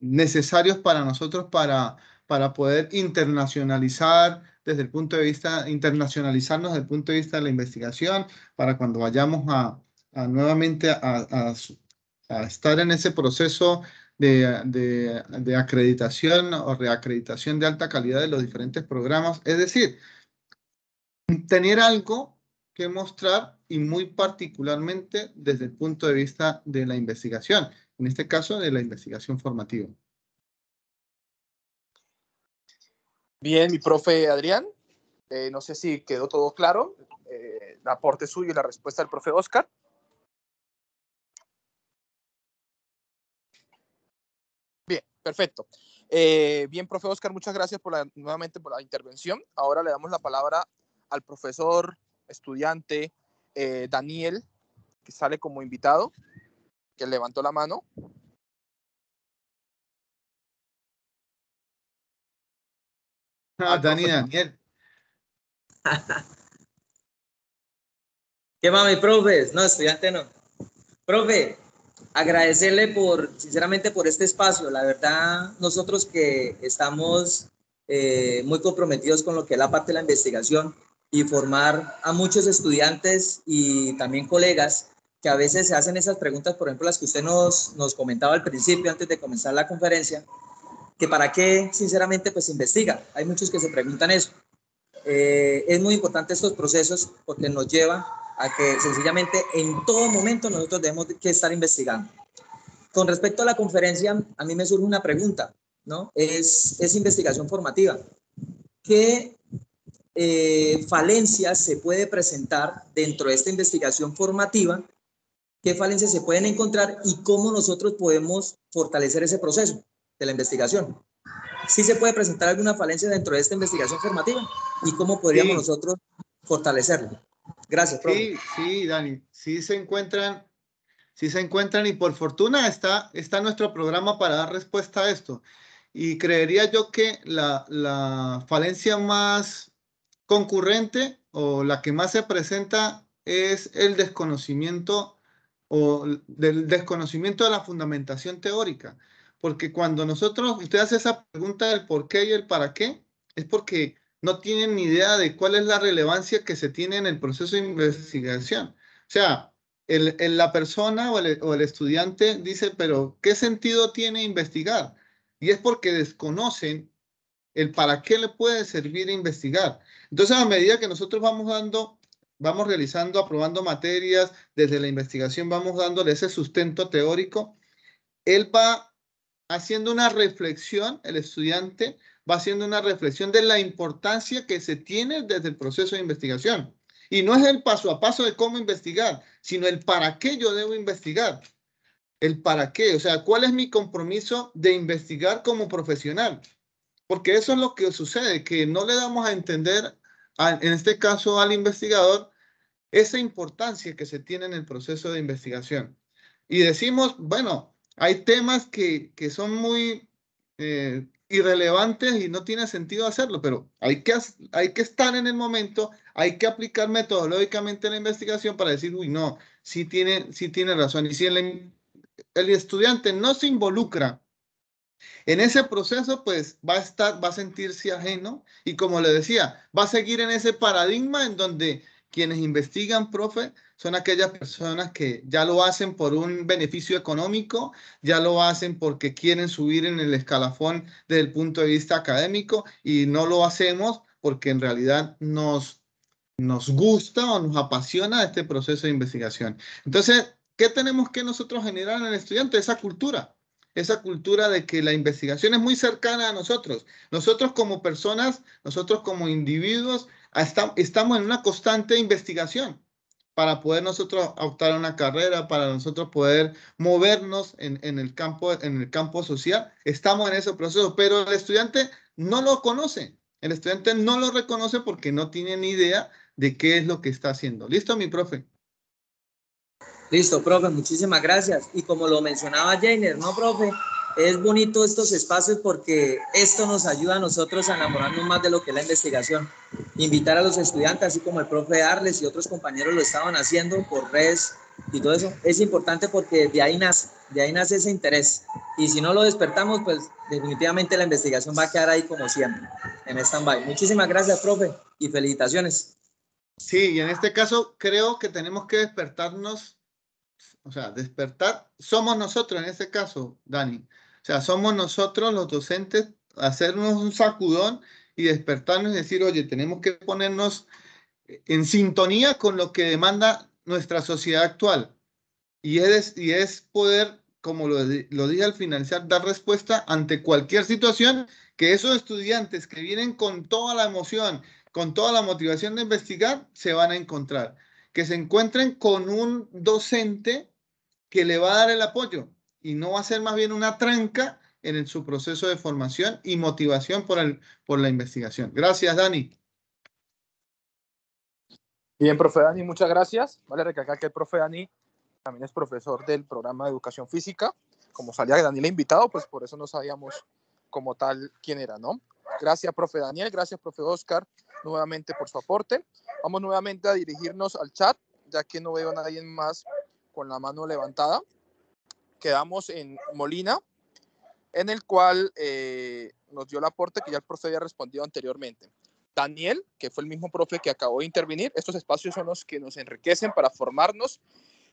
necesarios para nosotros para, para poder internacionalizar desde el punto de vista, internacionalizarnos desde el punto de vista de la investigación, para cuando vayamos a, nuevamente a, estar en ese proceso de, acreditación o reacreditación de alta calidad de los diferentes programas. Es decir, tener algo que mostrar y muy particularmente desde el punto de vista de la investigación, en este caso de la investigación formativa. Bien, mi profe Adrián, eh, no sé si quedó todo claro, eh, el aporte suyo y la respuesta del profe Oscar. Perfecto. Eh, bien, profe Oscar, muchas gracias por la, nuevamente por la intervención. Ahora le damos la palabra al profesor, estudiante eh, Daniel, que sale como invitado, que levantó la mano. Ah, ah Daniel. ¿Qué mami, profes? No, estudiante no. Profe, agradecerle por, sinceramente, por este espacio. La verdad, nosotros que estamos eh, muy comprometidos con lo que es la parte de la investigación y formar a muchos estudiantes y también colegas que a veces se hacen esas preguntas, por ejemplo, las que usted nos, nos comentaba al principio, antes de comenzar la conferencia, que para qué, sinceramente, pues investiga. Hay muchos que se preguntan eso. Eh, es muy importante estos procesos porque nos lleva a que sencillamente en todo momento nosotros debemos que estar investigando. Con respecto a la conferencia, a mí me surge una pregunta, ¿no? Es, es investigación formativa. ¿Qué eh, falencias se puede presentar dentro de esta investigación formativa? ¿Qué falencias se pueden encontrar y cómo nosotros podemos fortalecer ese proceso de la investigación? ¿Sí se puede presentar alguna falencia dentro de esta investigación formativa? ¿Y cómo podríamos nosotros fortalecerlo Gracias, profe. Sí, sí, Dani. Sí se encuentran, sí se encuentran y por fortuna está, está nuestro programa para dar respuesta a esto. Y creería yo que la, la falencia más concurrente o la que más se presenta es el desconocimiento o del desconocimiento de la fundamentación teórica. Porque cuando nosotros, usted hace esa pregunta del por qué y el para qué, es porque no tienen ni idea de cuál es la relevancia que se tiene en el proceso de investigación. O sea, el, la persona o el, o el estudiante dice, pero ¿qué sentido tiene investigar? Y es porque desconocen el para qué le puede servir investigar. Entonces, a medida que nosotros vamos dando, vamos realizando, aprobando materias, desde la investigación vamos dándole ese sustento teórico, él va haciendo una reflexión, el estudiante, va haciendo una reflexión de la importancia que se tiene desde el proceso de investigación. Y no es el paso a paso de cómo investigar, sino el para qué yo debo investigar. El para qué, o sea, cuál es mi compromiso de investigar como profesional. Porque eso es lo que sucede, que no le damos a entender, en este caso al investigador, esa importancia que se tiene en el proceso de investigación. Y decimos, bueno, hay temas que, son muy eh, irrelevantes y no tiene sentido hacerlo, pero hay que, hay que estar en el momento, hay que aplicar metodológicamente la investigación para decir, uy, no, sí tiene, sí tiene razón. Y si el, el estudiante no se involucra en ese proceso, pues va a estar, va a sentirse ajeno y como le decía, va a seguir en ese paradigma en donde quienes investigan, profe, son aquellas personas que ya lo hacen por un beneficio económico, ya lo hacen porque quieren subir en el escalafón desde el punto de vista académico y no lo hacemos porque en realidad nos, nos gusta o nos apasiona este proceso de investigación. Entonces, ¿qué tenemos que nosotros generar en el estudiante? Esa cultura, esa cultura de que la investigación es muy cercana a nosotros. Nosotros como personas, nosotros como individuos, estamos en una constante investigación para poder nosotros optar a una carrera, para nosotros poder movernos en, el campo, en el campo social. Estamos en ese proceso, pero el estudiante no lo conoce. El estudiante no lo reconoce porque no tiene ni idea de qué es lo que está haciendo. ¿Listo, mi profe? Listo, profe, muchísimas gracias. Y como lo mencionaba Jainer, ¿no, profe? es bonito estos espacios porque esto nos ayuda a nosotros a enamorarnos más de lo que es la investigación. Invitar a los estudiantes, así como el profe Arles y otros compañeros lo estaban haciendo por redes y todo eso, es importante porque de ahí nace, de ahí nace ese interés. Y si no lo despertamos, pues definitivamente la investigación va a quedar ahí como siempre, en stand-by. Muchísimas gracias, profe, y felicitaciones. Sí, y en este caso creo que tenemos que despertarnos, o sea, despertar, somos nosotros en este caso, Dani o sea, somos nosotros los docentes hacernos un sacudón y despertarnos y decir, oye, tenemos que ponernos en sintonía con lo que demanda nuestra sociedad actual. Y es, y es poder, como lo, lo dije al finalizar, dar respuesta ante cualquier situación que esos estudiantes que vienen con toda la emoción, con toda la motivación de investigar, se van a encontrar. Que se encuentren con un docente que le va a dar el apoyo, y no va a ser más bien una tranca en su proceso de formación y motivación por, el, por la investigación. Gracias, Dani. Bien, profe Dani, muchas gracias. Vale recalcar que el profe Dani también es profesor del programa de educación física. Como salía Daniel invitado, pues por eso no sabíamos como tal quién era, ¿no? Gracias, profe Daniel, gracias, profe Oscar, nuevamente por su aporte. Vamos nuevamente a dirigirnos al chat, ya que no veo a nadie más con la mano levantada quedamos en Molina, en el cual eh, nos dio el aporte que ya el profe había respondido anteriormente. Daniel, que fue el mismo profe que acabó de intervenir, estos espacios son los que nos enriquecen para formarnos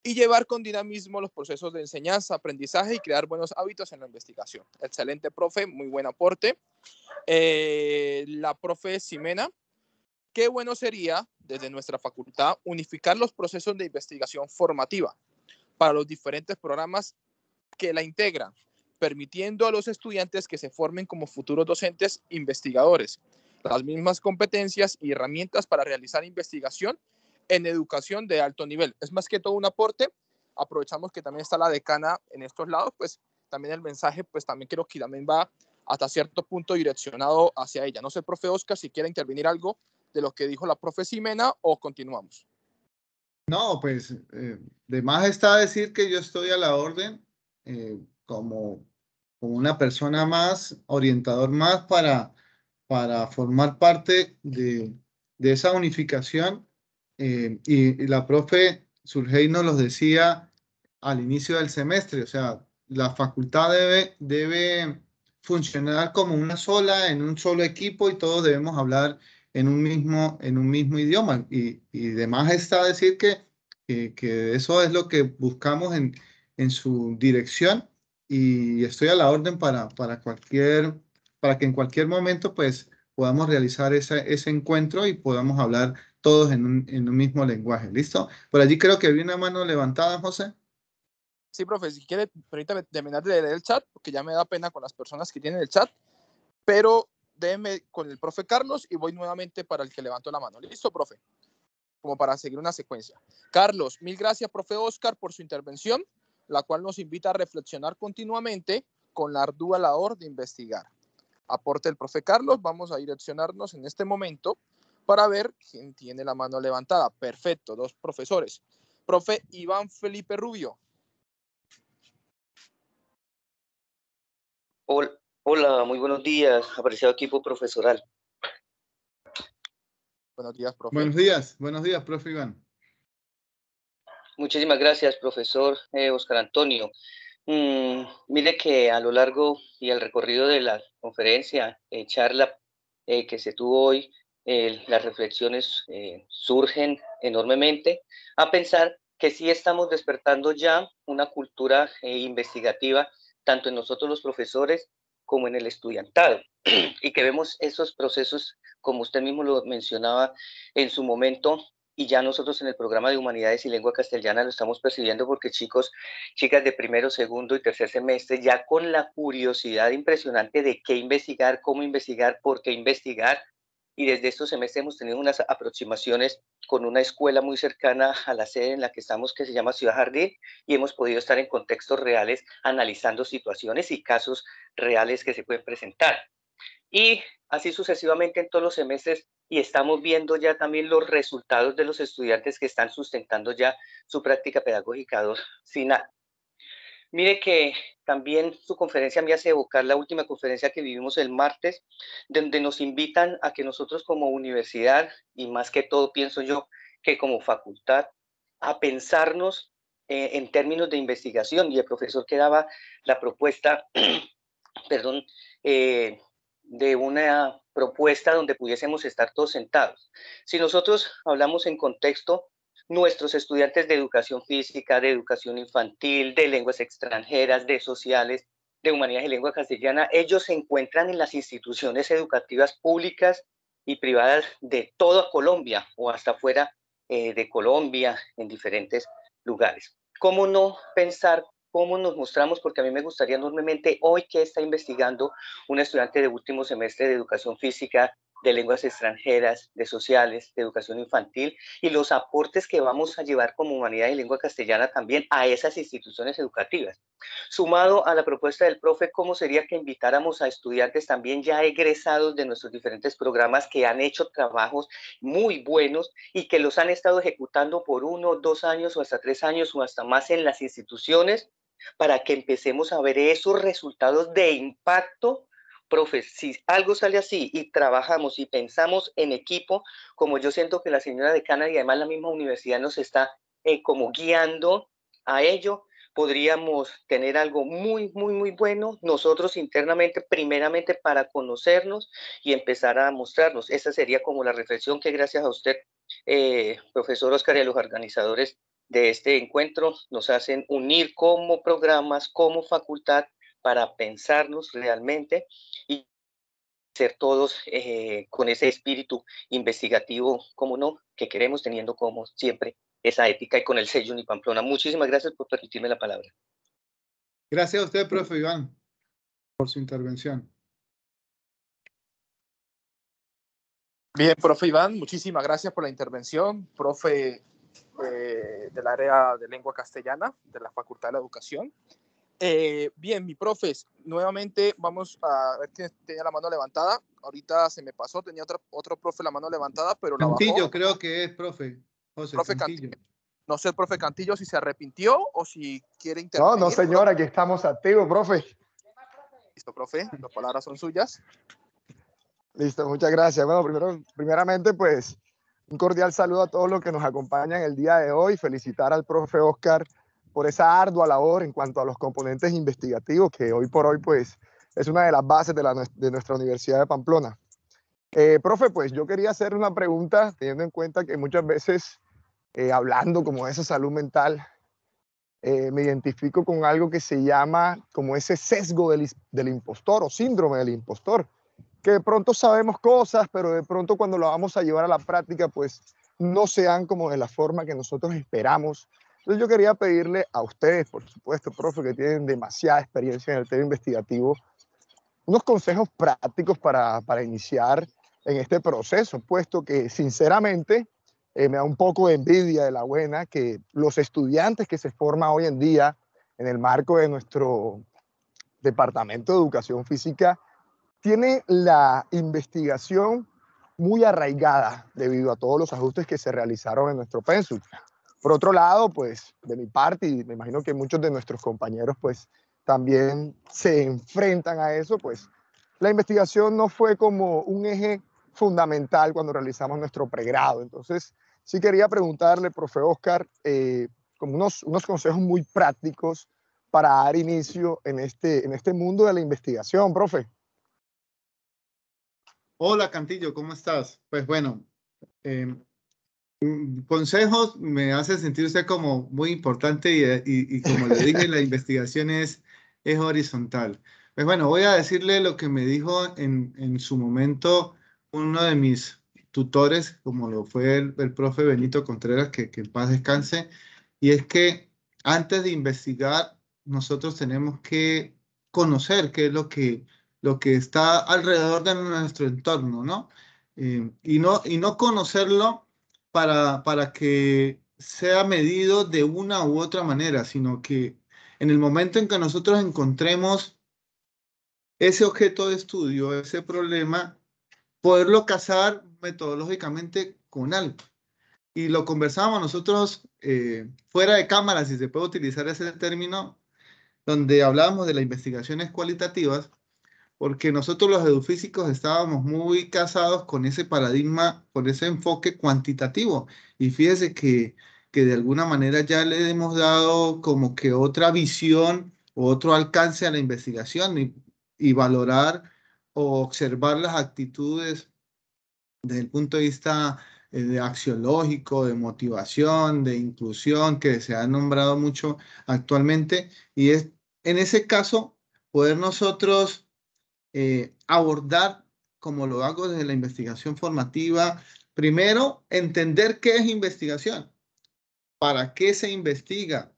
y llevar con dinamismo los procesos de enseñanza, aprendizaje y crear buenos hábitos en la investigación. Excelente profe, muy buen aporte. Eh, la profe Simena, qué bueno sería desde nuestra facultad unificar los procesos de investigación formativa para los diferentes programas que la integra, permitiendo a los estudiantes que se formen como futuros docentes investigadores, las mismas competencias y herramientas para realizar investigación en educación de alto nivel. Es más que todo un aporte. Aprovechamos que también está la decana en estos lados, pues también el mensaje, pues también creo que también va hasta cierto punto direccionado hacia ella. No sé, profe Oscar, si quiere intervenir algo de lo que dijo la profe Simena o continuamos. No, pues eh, de más está decir que yo estoy a la orden eh, como, como una persona más, orientador más para, para formar parte de, de esa unificación. Eh, y, la profe Surgey nos los decía al inicio del semestre, o sea, la facultad debe, debe funcionar como una sola, en un solo equipo y todos debemos hablar en un mismo, en un mismo idioma. Y, y demás está decir que, que eso es lo que buscamos en, en su dirección y estoy a la orden para, para, cualquier, para que en cualquier momento pues podamos realizar ese encuentro y podamos hablar todos en un, en mismo lenguaje. ¿Listo? Por allí creo que vi una mano levantada, José. Sí, profe, si quiere, permítame terminar de leer el chat, porque ya me da pena con las personas que tienen el chat, pero déjeme con el profe Carlos y voy nuevamente para el que levantó la mano. ¿Listo, profe? Como para seguir una secuencia. Carlos, mil gracias, profe Oscar, por su intervención la cual nos invita a reflexionar continuamente con la ardua labor de investigar. Aporte el profe Carlos, vamos a direccionarnos en este momento para ver quién tiene la mano levantada. Perfecto, dos profesores. Profe Iván Felipe Rubio. Hola, muy buenos días, apreciado equipo profesoral. Buenos días, profe. Buenos días, buenos días, profe Iván. Muchísimas gracias, profesor Oscar eh, Antonio. Mm, mire que a lo largo y al recorrido de la conferencia, eh, charla eh, que se tuvo hoy, las reflexiones surgen enormemente a pensar que sí estamos despertando ya una cultura investigativa, tanto en nosotros los profesores como en el estudiantado, y que vemos esos procesos, como usted mismo lo mencionaba en su momento, y ya nosotros en el programa de Humanidades y Lengua Castellana lo estamos percibiendo porque chicos, chicas de primero, segundo y tercer semestre, ya con la curiosidad impresionante de qué investigar, cómo investigar, por qué investigar, y desde estos semestres hemos tenido unas aproximaciones con una escuela muy cercana a la sede en la que estamos, que se llama Ciudad Jardín, y hemos podido estar en contextos reales analizando situaciones y casos reales que se pueden presentar y así sucesivamente en todos los semestres y estamos viendo ya también los resultados de los estudiantes que están sustentando ya su práctica pedagógica Mire que también su conferencia me hace evocar la última conferencia que vivimos el martes, donde nos invitan a que nosotros como universidad, y más que todo pienso yo que como facultad, a pensarnos eh, en términos de investigación. Y el profesor que daba la propuesta, perdón, eh, de una propuesta donde pudiésemos estar todos sentados. Si nosotros hablamos en contexto, nuestros estudiantes de educación física, de educación infantil, de lenguas extranjeras, de sociales, de humanidades y lengua castellana, ellos se encuentran en las instituciones educativas públicas y privadas de toda Colombia o hasta fuera eh, de Colombia, en diferentes lugares. ¿Cómo no pensar cómo nos mostramos, porque a mí me gustaría enormemente hoy que está investigando un estudiante de último semestre de educación física, de lenguas extranjeras, de sociales, de educación infantil y los aportes que vamos a llevar como humanidad y lengua castellana también a esas instituciones educativas. Sumado a la propuesta del profe, ¿cómo sería que invitáramos a estudiantes también ya egresados de nuestros diferentes programas que han hecho trabajos muy buenos y que los han estado ejecutando por uno, dos años o hasta tres años o hasta más en las instituciones para que empecemos a ver esos resultados de impacto. Profe, si algo sale así y trabajamos y pensamos en equipo, como yo siento que la señora decana y además la misma universidad nos está eh, como guiando a ello, podríamos tener algo muy, muy, muy bueno nosotros internamente, primeramente para conocernos y empezar a mostrarnos. Esa sería como la reflexión que gracias a usted, eh, profesor Oscar, y a los organizadores de este encuentro nos hacen unir como programas, como facultad para pensarnos realmente y ser todos eh, con ese espíritu investigativo, como no, que queremos teniendo como siempre esa ética y con el sello Unipamplona. Muchísimas gracias por permitirme la palabra. Gracias a usted, profe Iván, por su intervención. Bien, profe Iván, muchísimas gracias por la intervención. Profe eh, del área de lengua castellana de la Facultad de la Educación. Eh, bien, mi profes, nuevamente vamos a ver quién tenía la mano levantada. Ahorita se me pasó, tenía otra, otro profe la mano levantada, pero la Cantillo, creo que es profe. Cantillo. No sé, profe Cantillo, si se arrepintió o si quiere intervenir. No, no, señora, aquí estamos activos, profe. Listo, profe, las palabras son suyas. Listo, muchas gracias. Bueno, primeramente, pues, un cordial saludo a todos los que nos acompañan el día de hoy. Felicitar al profe Oscar por esa ardua labor en cuanto a los componentes investigativos, que hoy por hoy pues, es una de las bases de, nuestra Universidad de Pamplona. Eh, profe, pues yo quería hacer una pregunta, teniendo en cuenta que muchas veces, eh, hablando como de esa salud mental, eh, me identifico con algo que se llama como ese sesgo del, del impostor o síndrome del impostor que de pronto sabemos cosas, pero de pronto cuando lo vamos a llevar a la práctica, pues no sean como de la forma que nosotros esperamos. Entonces yo quería pedirle a ustedes, por supuesto, profe, que tienen demasiada experiencia en el tema investigativo, unos consejos prácticos para, iniciar en este proceso, puesto que sinceramente eh, me da un poco de envidia de la buena que los estudiantes que se forman hoy en día en el marco de nuestro Departamento de Educación Física, tiene la investigación muy arraigada debido a todos los ajustes que se realizaron en nuestro pensum. Por otro lado, pues de mi parte, y me imagino que muchos de nuestros compañeros pues también se enfrentan a eso, pues la investigación no fue como un eje fundamental cuando realizamos nuestro pregrado. Entonces, sí quería preguntarle, profe Oscar, eh, como unos, unos consejos muy prácticos para dar inicio en este, en este mundo de la investigación, profe. Hola Cantillo, ¿cómo estás? Pues bueno, em, consejos me hace sentirse como muy importante y, como le dije, la investigación es, es horizontal. Pues bueno, voy a decirle lo que me dijo en, su momento uno de mis tutores, como lo fue el, profe Benito Contreras, que, que en paz descanse, y es que antes de investigar, nosotros tenemos que conocer qué es lo que lo que está alrededor de nuestro entorno, ¿no? Eh, y, no y no conocerlo para, que sea medido de una u otra manera, sino que en el momento en que nosotros encontremos ese objeto de estudio, ese problema, poderlo casar metodológicamente con algo. Y lo conversábamos nosotros eh, fuera de cámara, si se puede utilizar ese término, donde hablábamos de las investigaciones cualitativas, porque nosotros los edufísicos estábamos muy casados con ese paradigma, con ese enfoque cuantitativo. Y fíjese que, que de alguna manera ya le hemos dado como que otra visión otro alcance a la investigación y, valorar o observar las actitudes desde el punto de vista eh, de axiológico, de motivación, de inclusión, que se ha nombrado mucho actualmente. Y es en ese caso poder nosotros eh, abordar, como lo hago desde la investigación formativa, primero entender qué es investigación, para qué se investiga,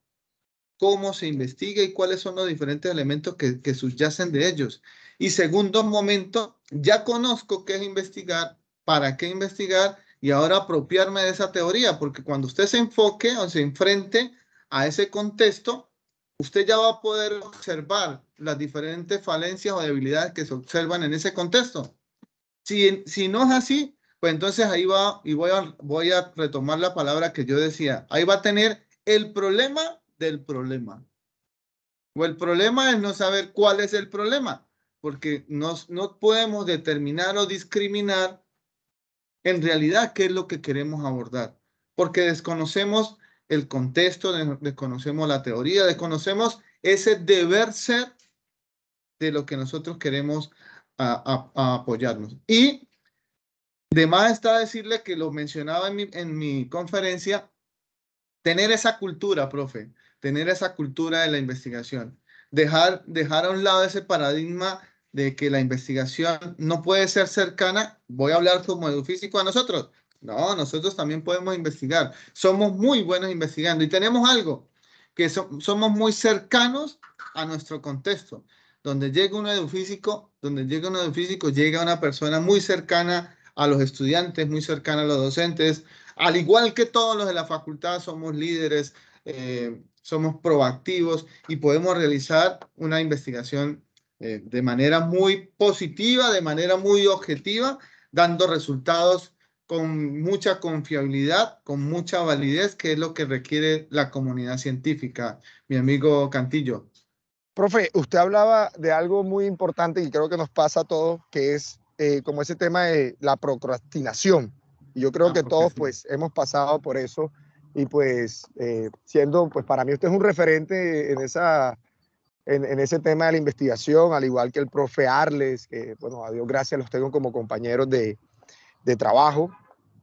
cómo se investiga y cuáles son los diferentes elementos que, que subyacen de ellos. Y segundo momento, ya conozco qué es investigar, para qué investigar y ahora apropiarme de esa teoría, porque cuando usted se enfoque o se enfrente a ese contexto, usted ya va a poder observar las diferentes falencias o debilidades que se observan en ese contexto. Si, si no es así, pues entonces ahí va, y voy a, voy a retomar la palabra que yo decía, ahí va a tener el problema del problema. O el problema es no saber cuál es el problema, porque nos, no podemos determinar o discriminar en realidad qué es lo que queremos abordar, porque desconocemos el contexto, desconocemos la teoría, desconocemos ese deber ser de lo que nosotros queremos apoyarnos. Y de más está decirle que lo mencionaba en mi, conferencia, tener esa cultura, profe, tener esa cultura de la investigación, dejar, dejar a un lado ese paradigma de que la investigación no puede ser cercana, voy a hablar como físico a nosotros. No, nosotros también podemos investigar. Somos muy buenos investigando y tenemos algo, que somos muy cercanos a nuestro contexto. Donde llega un físico, donde llega un físico, llega una persona muy cercana a los estudiantes, muy cercana a los docentes. Al igual que todos los de la facultad, somos líderes, eh, somos proactivos y podemos realizar una investigación eh, de manera muy positiva, de manera muy objetiva, dando resultados con mucha confiabilidad, con mucha validez, que es lo que requiere la comunidad científica. Mi amigo Cantillo. Profe, usted hablaba de algo muy importante y creo que nos pasa a todos, que es eh, como ese tema de la procrastinación. Y yo creo ah, que todos pues hemos pasado por eso y pues eh, siendo, pues para mí usted es un referente en, esa, en, ese tema de la investigación, al igual que el profe Arles, que bueno, a Dios gracias los tengo como compañeros de, de trabajo,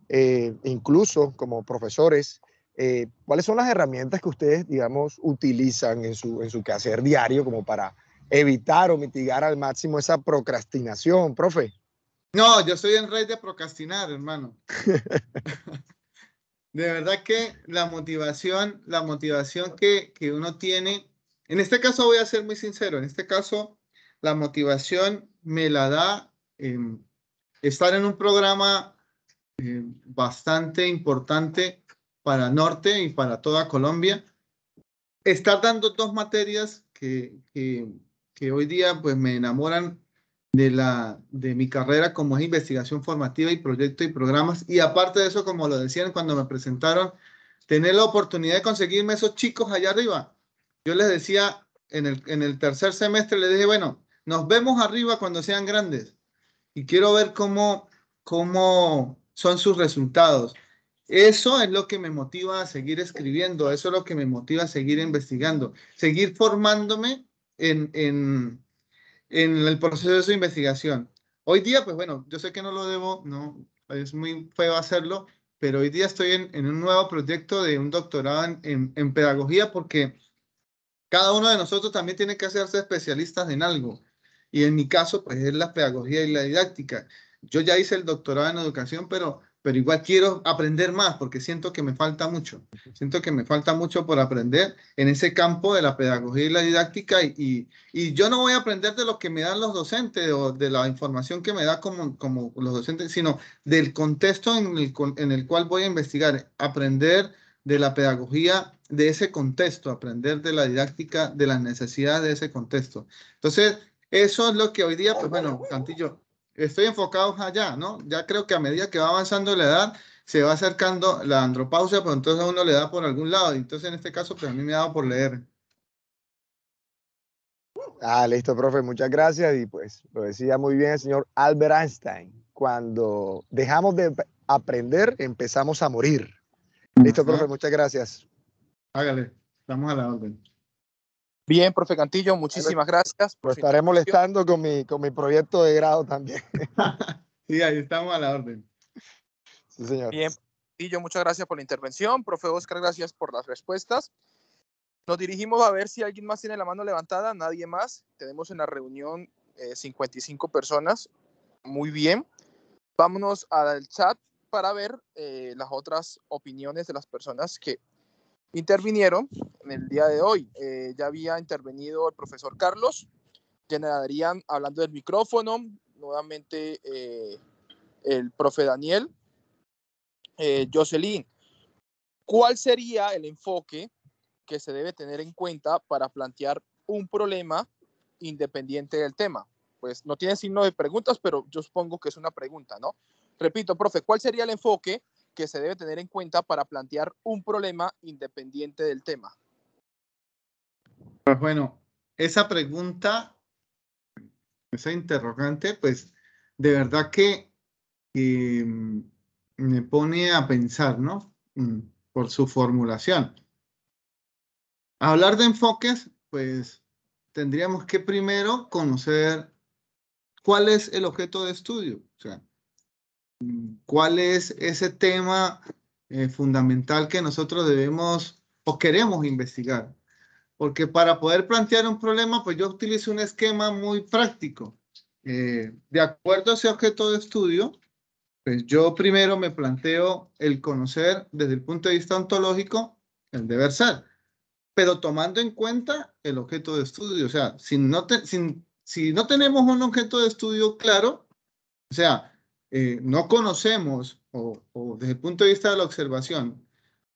eh, incluso como profesores. Eh, ¿cuáles son las herramientas que ustedes, digamos, utilizan en su, en su quehacer diario como para evitar o mitigar al máximo esa procrastinación, profe? No, yo soy en rey de procrastinar, hermano. de verdad que la motivación, la motivación que, uno tiene, en este caso voy a ser muy sincero, en este caso la motivación me la da em, estar en un programa em, bastante importante para Norte y para toda Colombia. Estar dando dos materias que, hoy día pues me enamoran de, la, de mi carrera como es investigación formativa y proyectos y programas. Y aparte de eso, como lo decían cuando me presentaron, tener la oportunidad de conseguirme esos chicos allá arriba. Yo les decía en el, en el tercer semestre, les dije, bueno, nos vemos arriba cuando sean grandes y quiero ver cómo, cómo son sus resultados. Eso es lo que me motiva a seguir escribiendo, eso es lo que me motiva a seguir investigando, seguir formándome en, el proceso de su investigación. Hoy día, pues bueno, yo sé que no lo debo, no, es muy feo hacerlo, pero hoy día estoy en, un nuevo proyecto de un doctorado en, pedagogía porque cada uno de nosotros también tiene que hacerse especialistas en algo. Y en mi caso, pues es la pedagogía y la didáctica. Yo ya hice el doctorado en educación, pero pero igual quiero aprender más porque siento que me falta mucho. Siento que me falta mucho por aprender en ese campo de la pedagogía y la didáctica y, yo no voy a aprender de lo que me dan los docentes o de la información que me da como, como los docentes, sino del contexto en el, en el cual voy a investigar, aprender de la pedagogía de ese contexto, aprender de la didáctica, de las necesidades de ese contexto. Entonces, eso es lo que hoy día, pues bueno, Cantillo, estoy enfocado allá, ¿no? Ya creo que a medida que va avanzando la edad, se va acercando la andropausia, pero pues entonces a uno le da por algún lado. Entonces en este caso, pues a mí me ha dado por leer. Ah, listo, profe, muchas gracias. Y pues lo decía muy bien el señor Albert Einstein. Cuando dejamos de aprender, empezamos a morir. Listo, profe, muchas gracias. Hágale, estamos a la orden. Bien, profe Cantillo, muchísimas gracias. Pues estaré molestando con mi, con mi proyecto de grado también. sí, ahí estamos a la orden. Sí, señor. Bien, Cantillo, muchas gracias por la intervención. Profe Oscar, gracias por las respuestas. Nos dirigimos a ver si alguien más tiene la mano levantada. Nadie más. Tenemos en la reunión 55 eh, personas. Muy bien. Vámonos al chat para ver eh, las otras opiniones de las personas que intervinieron en el día de hoy. Eh, ya había intervenido el profesor Carlos, generarían hablando del micrófono, nuevamente eh, el profe Daniel, eh, Jocelyn. ¿Cuál sería el enfoque que se debe tener en cuenta para plantear un problema independiente del tema? Pues no tiene signo de preguntas, pero yo supongo que es una pregunta, ¿no? Repito, profe, ¿cuál sería el enfoque que se debe tener en cuenta para plantear un problema independiente del tema? Pues bueno, esa pregunta, esa interrogante, pues de verdad que eh, me pone a pensar, ¿no? Mm, por su formulación. Hablar de enfoques, pues tendríamos que primero conocer cuál es el objeto de estudio. O sea, cuál es ese tema eh, fundamental que nosotros debemos o queremos investigar. Porque para poder plantear un problema, pues yo utilizo un esquema muy práctico. Eh, de acuerdo a ese objeto de estudio, pues yo primero me planteo el conocer desde el punto de vista ontológico el deber ser, pero tomando en cuenta el objeto de estudio. O sea, si no, si no tenemos un objeto de estudio claro, o sea, eh, no conocemos, o, desde el punto de vista de la observación,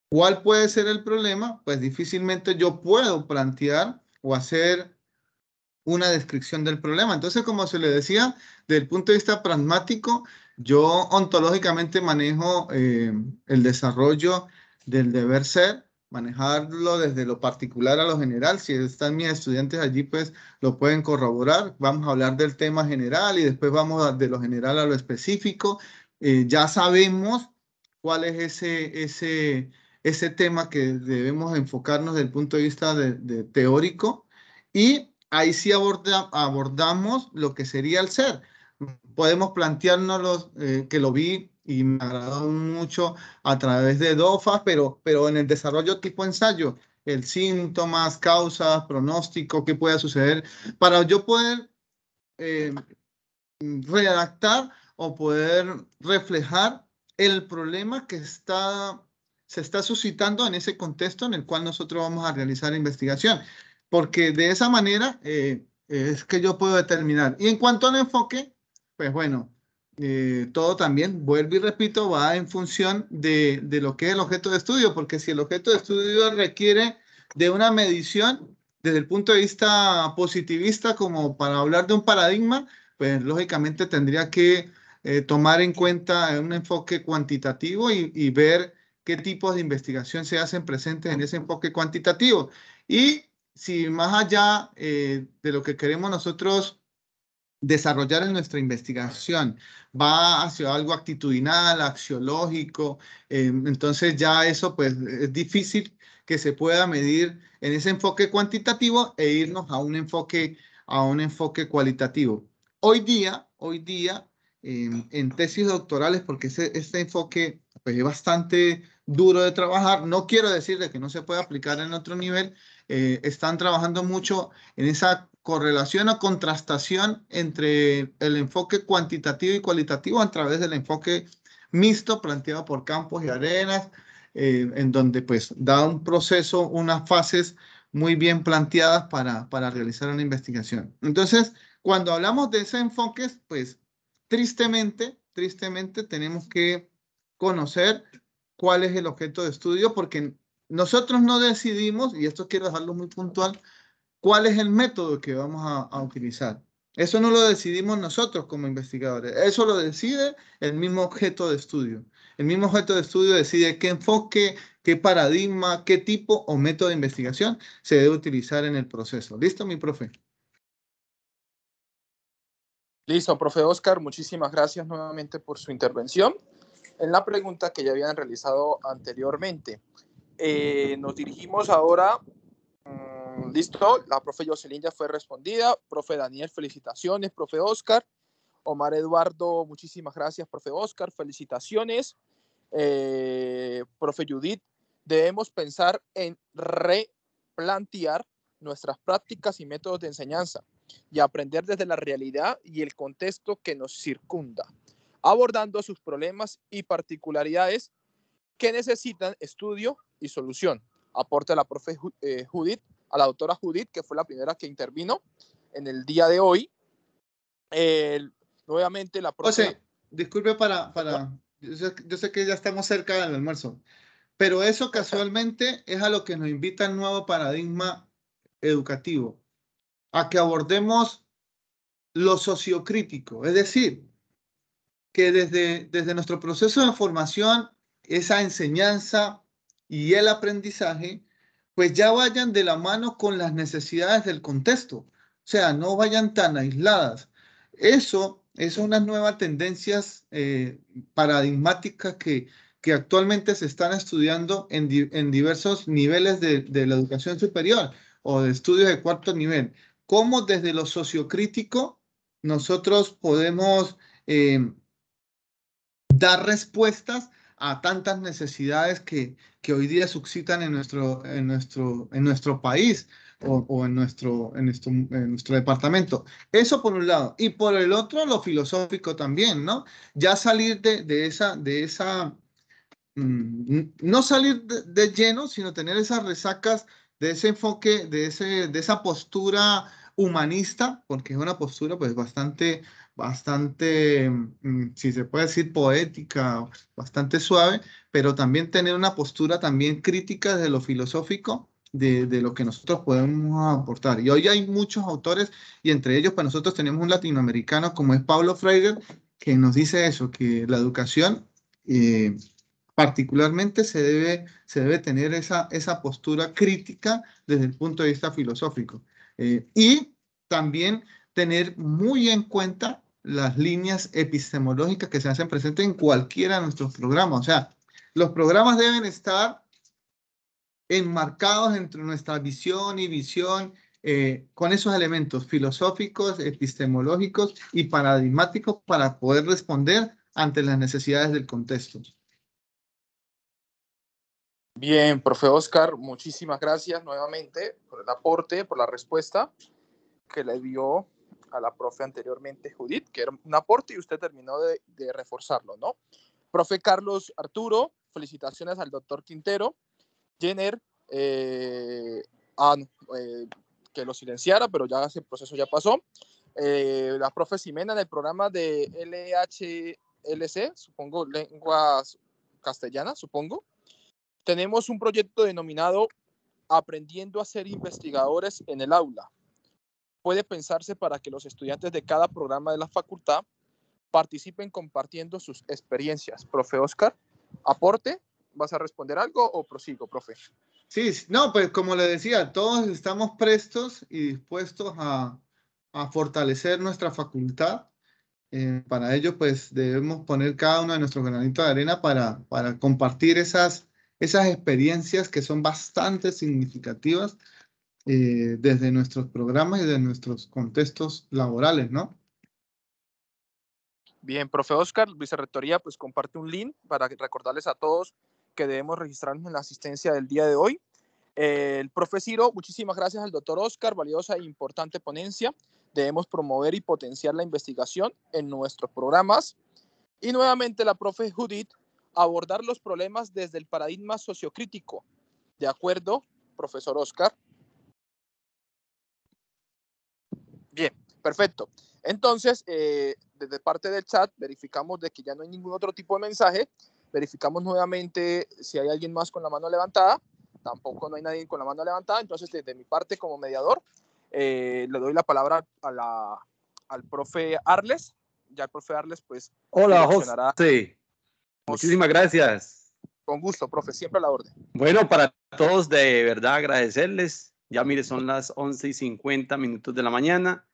cuál puede ser el problema, pues difícilmente yo puedo plantear o hacer una descripción del problema. Entonces, como se le decía, desde el punto de vista pragmático, yo ontológicamente manejo eh, el desarrollo del deber ser manejarlo desde lo particular a lo general. Si están mis estudiantes allí, pues lo pueden corroborar. Vamos a hablar del tema general y después vamos de lo general a lo específico. Eh, ya sabemos cuál es ese, ese, ese tema que debemos enfocarnos desde el punto de vista de, teórico y ahí sí abordamos lo que sería el ser. Podemos plantearnos eh, que lo vi y me agradó mucho a través de DOFAS, pero, pero en el desarrollo tipo ensayo, el síntomas, causas, pronóstico, qué puede suceder, para yo poder eh, redactar o poder reflejar el problema que está, se está suscitando en ese contexto en el cual nosotros vamos a realizar investigación, porque de esa manera eh, es que yo puedo determinar. Y en cuanto al enfoque, pues bueno, eh, todo también, vuelvo y repito, va en función de, lo que es el objeto de estudio, porque si el objeto de estudio requiere de una medición desde el punto de vista positivista, como para hablar de un paradigma, pues lógicamente tendría que eh, tomar en cuenta un enfoque cuantitativo y, ver qué tipos de investigación se hacen presentes en ese enfoque cuantitativo. Y si más allá eh, de lo que queremos nosotros desarrollar en nuestra investigación. Va hacia algo actitudinal, axiológico, em, entonces ya eso pues es difícil que se pueda medir en ese enfoque cuantitativo e irnos a un enfoque, a un enfoque cualitativo. Hoy día, hoy día, em, en tesis doctorales, porque este enfoque pues, es bastante duro de trabajar, no quiero decirle que no se puede aplicar en otro nivel, eh, están trabajando mucho en esa correlación o contrastación entre el enfoque cuantitativo y cualitativo a través del enfoque mixto planteado por Campos y Arenas, eh, en donde pues da un proceso, unas fases muy bien planteadas para, para realizar una investigación. Entonces, cuando hablamos de ese enfoque, pues tristemente, tristemente tenemos que conocer cuál es el objeto de estudio, porque nosotros no decidimos, y esto quiero dejarlo muy puntual, cuál es el método que vamos a, utilizar. Eso no lo decidimos nosotros como investigadores, eso lo decide el mismo objeto de estudio. El mismo objeto de estudio decide qué enfoque, qué paradigma, qué tipo o método de investigación se debe utilizar en el proceso. ¿Listo, mi profe? Listo, profe Oscar, muchísimas gracias nuevamente por su intervención. En la pregunta que ya habían realizado anteriormente, eh, nos dirigimos ahora Listo, la profe Jocelyn ya fue respondida. Profe Daniel, felicitaciones. Profe Oscar. Omar Eduardo, muchísimas gracias, profe Oscar. Felicitaciones. Eh, profe Judith, debemos pensar en replantear nuestras prácticas y métodos de enseñanza y aprender desde la realidad y el contexto que nos circunda, abordando sus problemas y particularidades que necesitan estudio y solución. Aporta la profe eh, Judith a la doctora Judith, que fue la primera que intervino en el día de hoy. Eh, nuevamente la próxima... José, disculpe para... para... Yo sé, que ya estamos cerca del almuerzo, pero eso casualmente es a lo que nos invita el nuevo paradigma educativo, a que abordemos lo sociocrítico, es decir, que desde, desde nuestro proceso de formación, esa enseñanza y el aprendizaje, pues ya vayan de la mano con las necesidades del contexto, o sea, no vayan tan aisladas. Eso es una nueva tendencias eh, paradigmática que, que actualmente se están estudiando en, en diversos niveles de, la educación superior o de estudios de cuarto nivel. Cómo desde lo sociocrítico nosotros podemos eh, dar respuestas a tantas necesidades que, que hoy día suscitan en nuestro, en nuestro, en nuestro país o, en, nuestro, en, en nuestro departamento. Eso por un lado. Y por el otro, lo filosófico también, ¿no? Ya salir de, de esa, de esa, mm, no salir de, lleno, sino tener esas resacas de ese enfoque, de, ese, de esa postura humanista, porque es una postura pues bastante bastante, mm, si se puede decir, poética, bastante suave, pero también tener una postura también crítica desde lo filosófico de, lo que nosotros podemos aportar. Y hoy hay muchos autores y entre ellos para pues, nosotros tenemos un latinoamericano como es Pablo Freire, que nos dice eso, que la educación eh, particularmente se debe, se debe tener esa, esa postura crítica desde el punto de vista filosófico. Eh, y también tener muy en cuenta las líneas epistemológicas que se hacen presentes en cualquiera de nuestros programas. O sea, los programas deben estar enmarcados entre nuestra visión y visión eh, con esos elementos filosóficos, epistemológicos y paradigmáticos para poder responder ante las necesidades del contexto. Bien, profe Oscar, muchísimas gracias nuevamente por el aporte, por la respuesta que le dio a la profe anteriormente, Judith, que era un aporte y usted terminó de, reforzarlo, ¿no? Profe Carlos Arturo, felicitaciones al doctor Quintero. Jenner, eh, ah, eh, que lo silenciara, pero ya ese proceso ya pasó. Eh, la profe Simena en el programa de LHLC, supongo, lenguas castellanas, supongo. Tenemos un proyecto denominado Aprendiendo a ser investigadores en el aula puede pensarse para que los estudiantes de cada programa de la facultad participen compartiendo sus experiencias. Profe Oscar, aporte, ¿vas a responder algo o prosigo, profe? Sí, no, pues como le decía, todos estamos prestos y dispuestos a, fortalecer nuestra facultad. Eh, para ello, pues debemos poner cada uno de nuestros granitos de arena para, compartir esas, esas experiencias que son bastante significativas eh, desde nuestros programas y de nuestros contextos laborales, ¿no? Bien, profe Oscar, Vicerrectoría, pues comparte un link para recordarles a todos que debemos registrarnos en la asistencia del día de hoy. Eh, el profe Ciro, muchísimas gracias al doctor Oscar, valiosa e importante ponencia. Debemos promover y potenciar la investigación en nuestros programas. Y nuevamente la profe Judith, abordar los problemas desde el paradigma sociocrítico. ¿De acuerdo, profesor Oscar? Bien, perfecto. Entonces, eh, desde parte del chat, verificamos de que ya no hay ningún otro tipo de mensaje. Verificamos nuevamente si hay alguien más con la mano levantada. Tampoco no hay nadie con la mano levantada. Entonces, desde mi parte como mediador, eh, le doy la palabra a la, al profe Arles. Ya el profe Arles, pues... Hola, José. Muchísimas gracias. Con gusto, profe. Siempre a la orden. Bueno, para todos, de verdad agradecerles ya mire, son las 11 y 50 minutos de la mañana.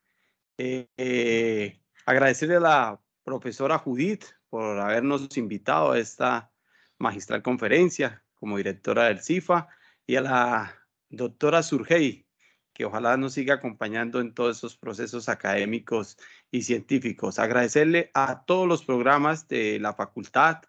Eh, eh, agradecerle a la profesora Judith por habernos invitado a esta magistral conferencia como directora del CIFA y a la doctora Surgey, que ojalá nos siga acompañando en todos esos procesos académicos y científicos. Agradecerle a todos los programas de la facultad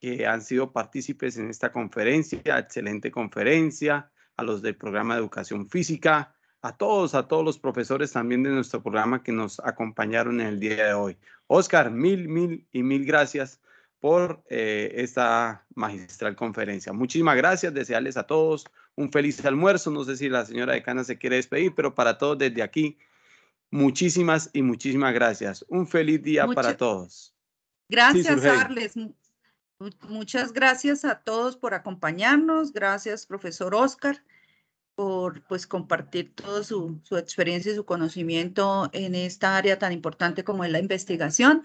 que han sido partícipes en esta conferencia, excelente conferencia, a los del programa de educación física, a todos, a todos los profesores también de nuestro programa que nos acompañaron en el día de hoy. Oscar, mil, mil y mil gracias por eh, esta magistral conferencia. Muchísimas gracias, desearles a todos un feliz almuerzo. No sé si la señora decana se quiere despedir, pero para todos desde aquí, muchísimas y muchísimas gracias. Un feliz día para todos. Gracias, Arles. Muchas gracias a todos por acompañarnos. Gracias, profesor Oscar, por pues, compartir toda su, su experiencia y su conocimiento en esta área tan importante como es la investigación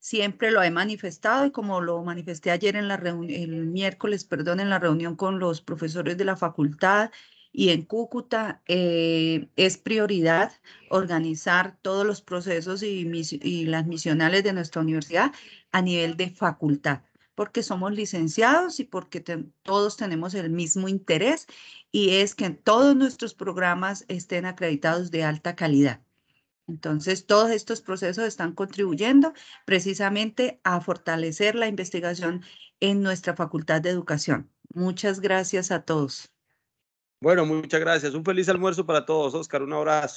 siempre lo he manifestado y como lo manifesté ayer en la el miércoles, perdón, en la reunión con los profesores de la facultad y en Cúcuta, eh, es prioridad organizar todos los procesos y las misionales de nuestra universidad a nivel de facultad porque somos licenciados y porque todos tenemos el mismo interés y es que todos nuestros programas estén acreditados de alta calidad. Entonces, todos estos procesos están contribuyendo precisamente a fortalecer la investigación en nuestra Facultad de Educación. Muchas gracias a todos. Bueno, muchas gracias. Un feliz almuerzo para todos. Oscar, un abrazo.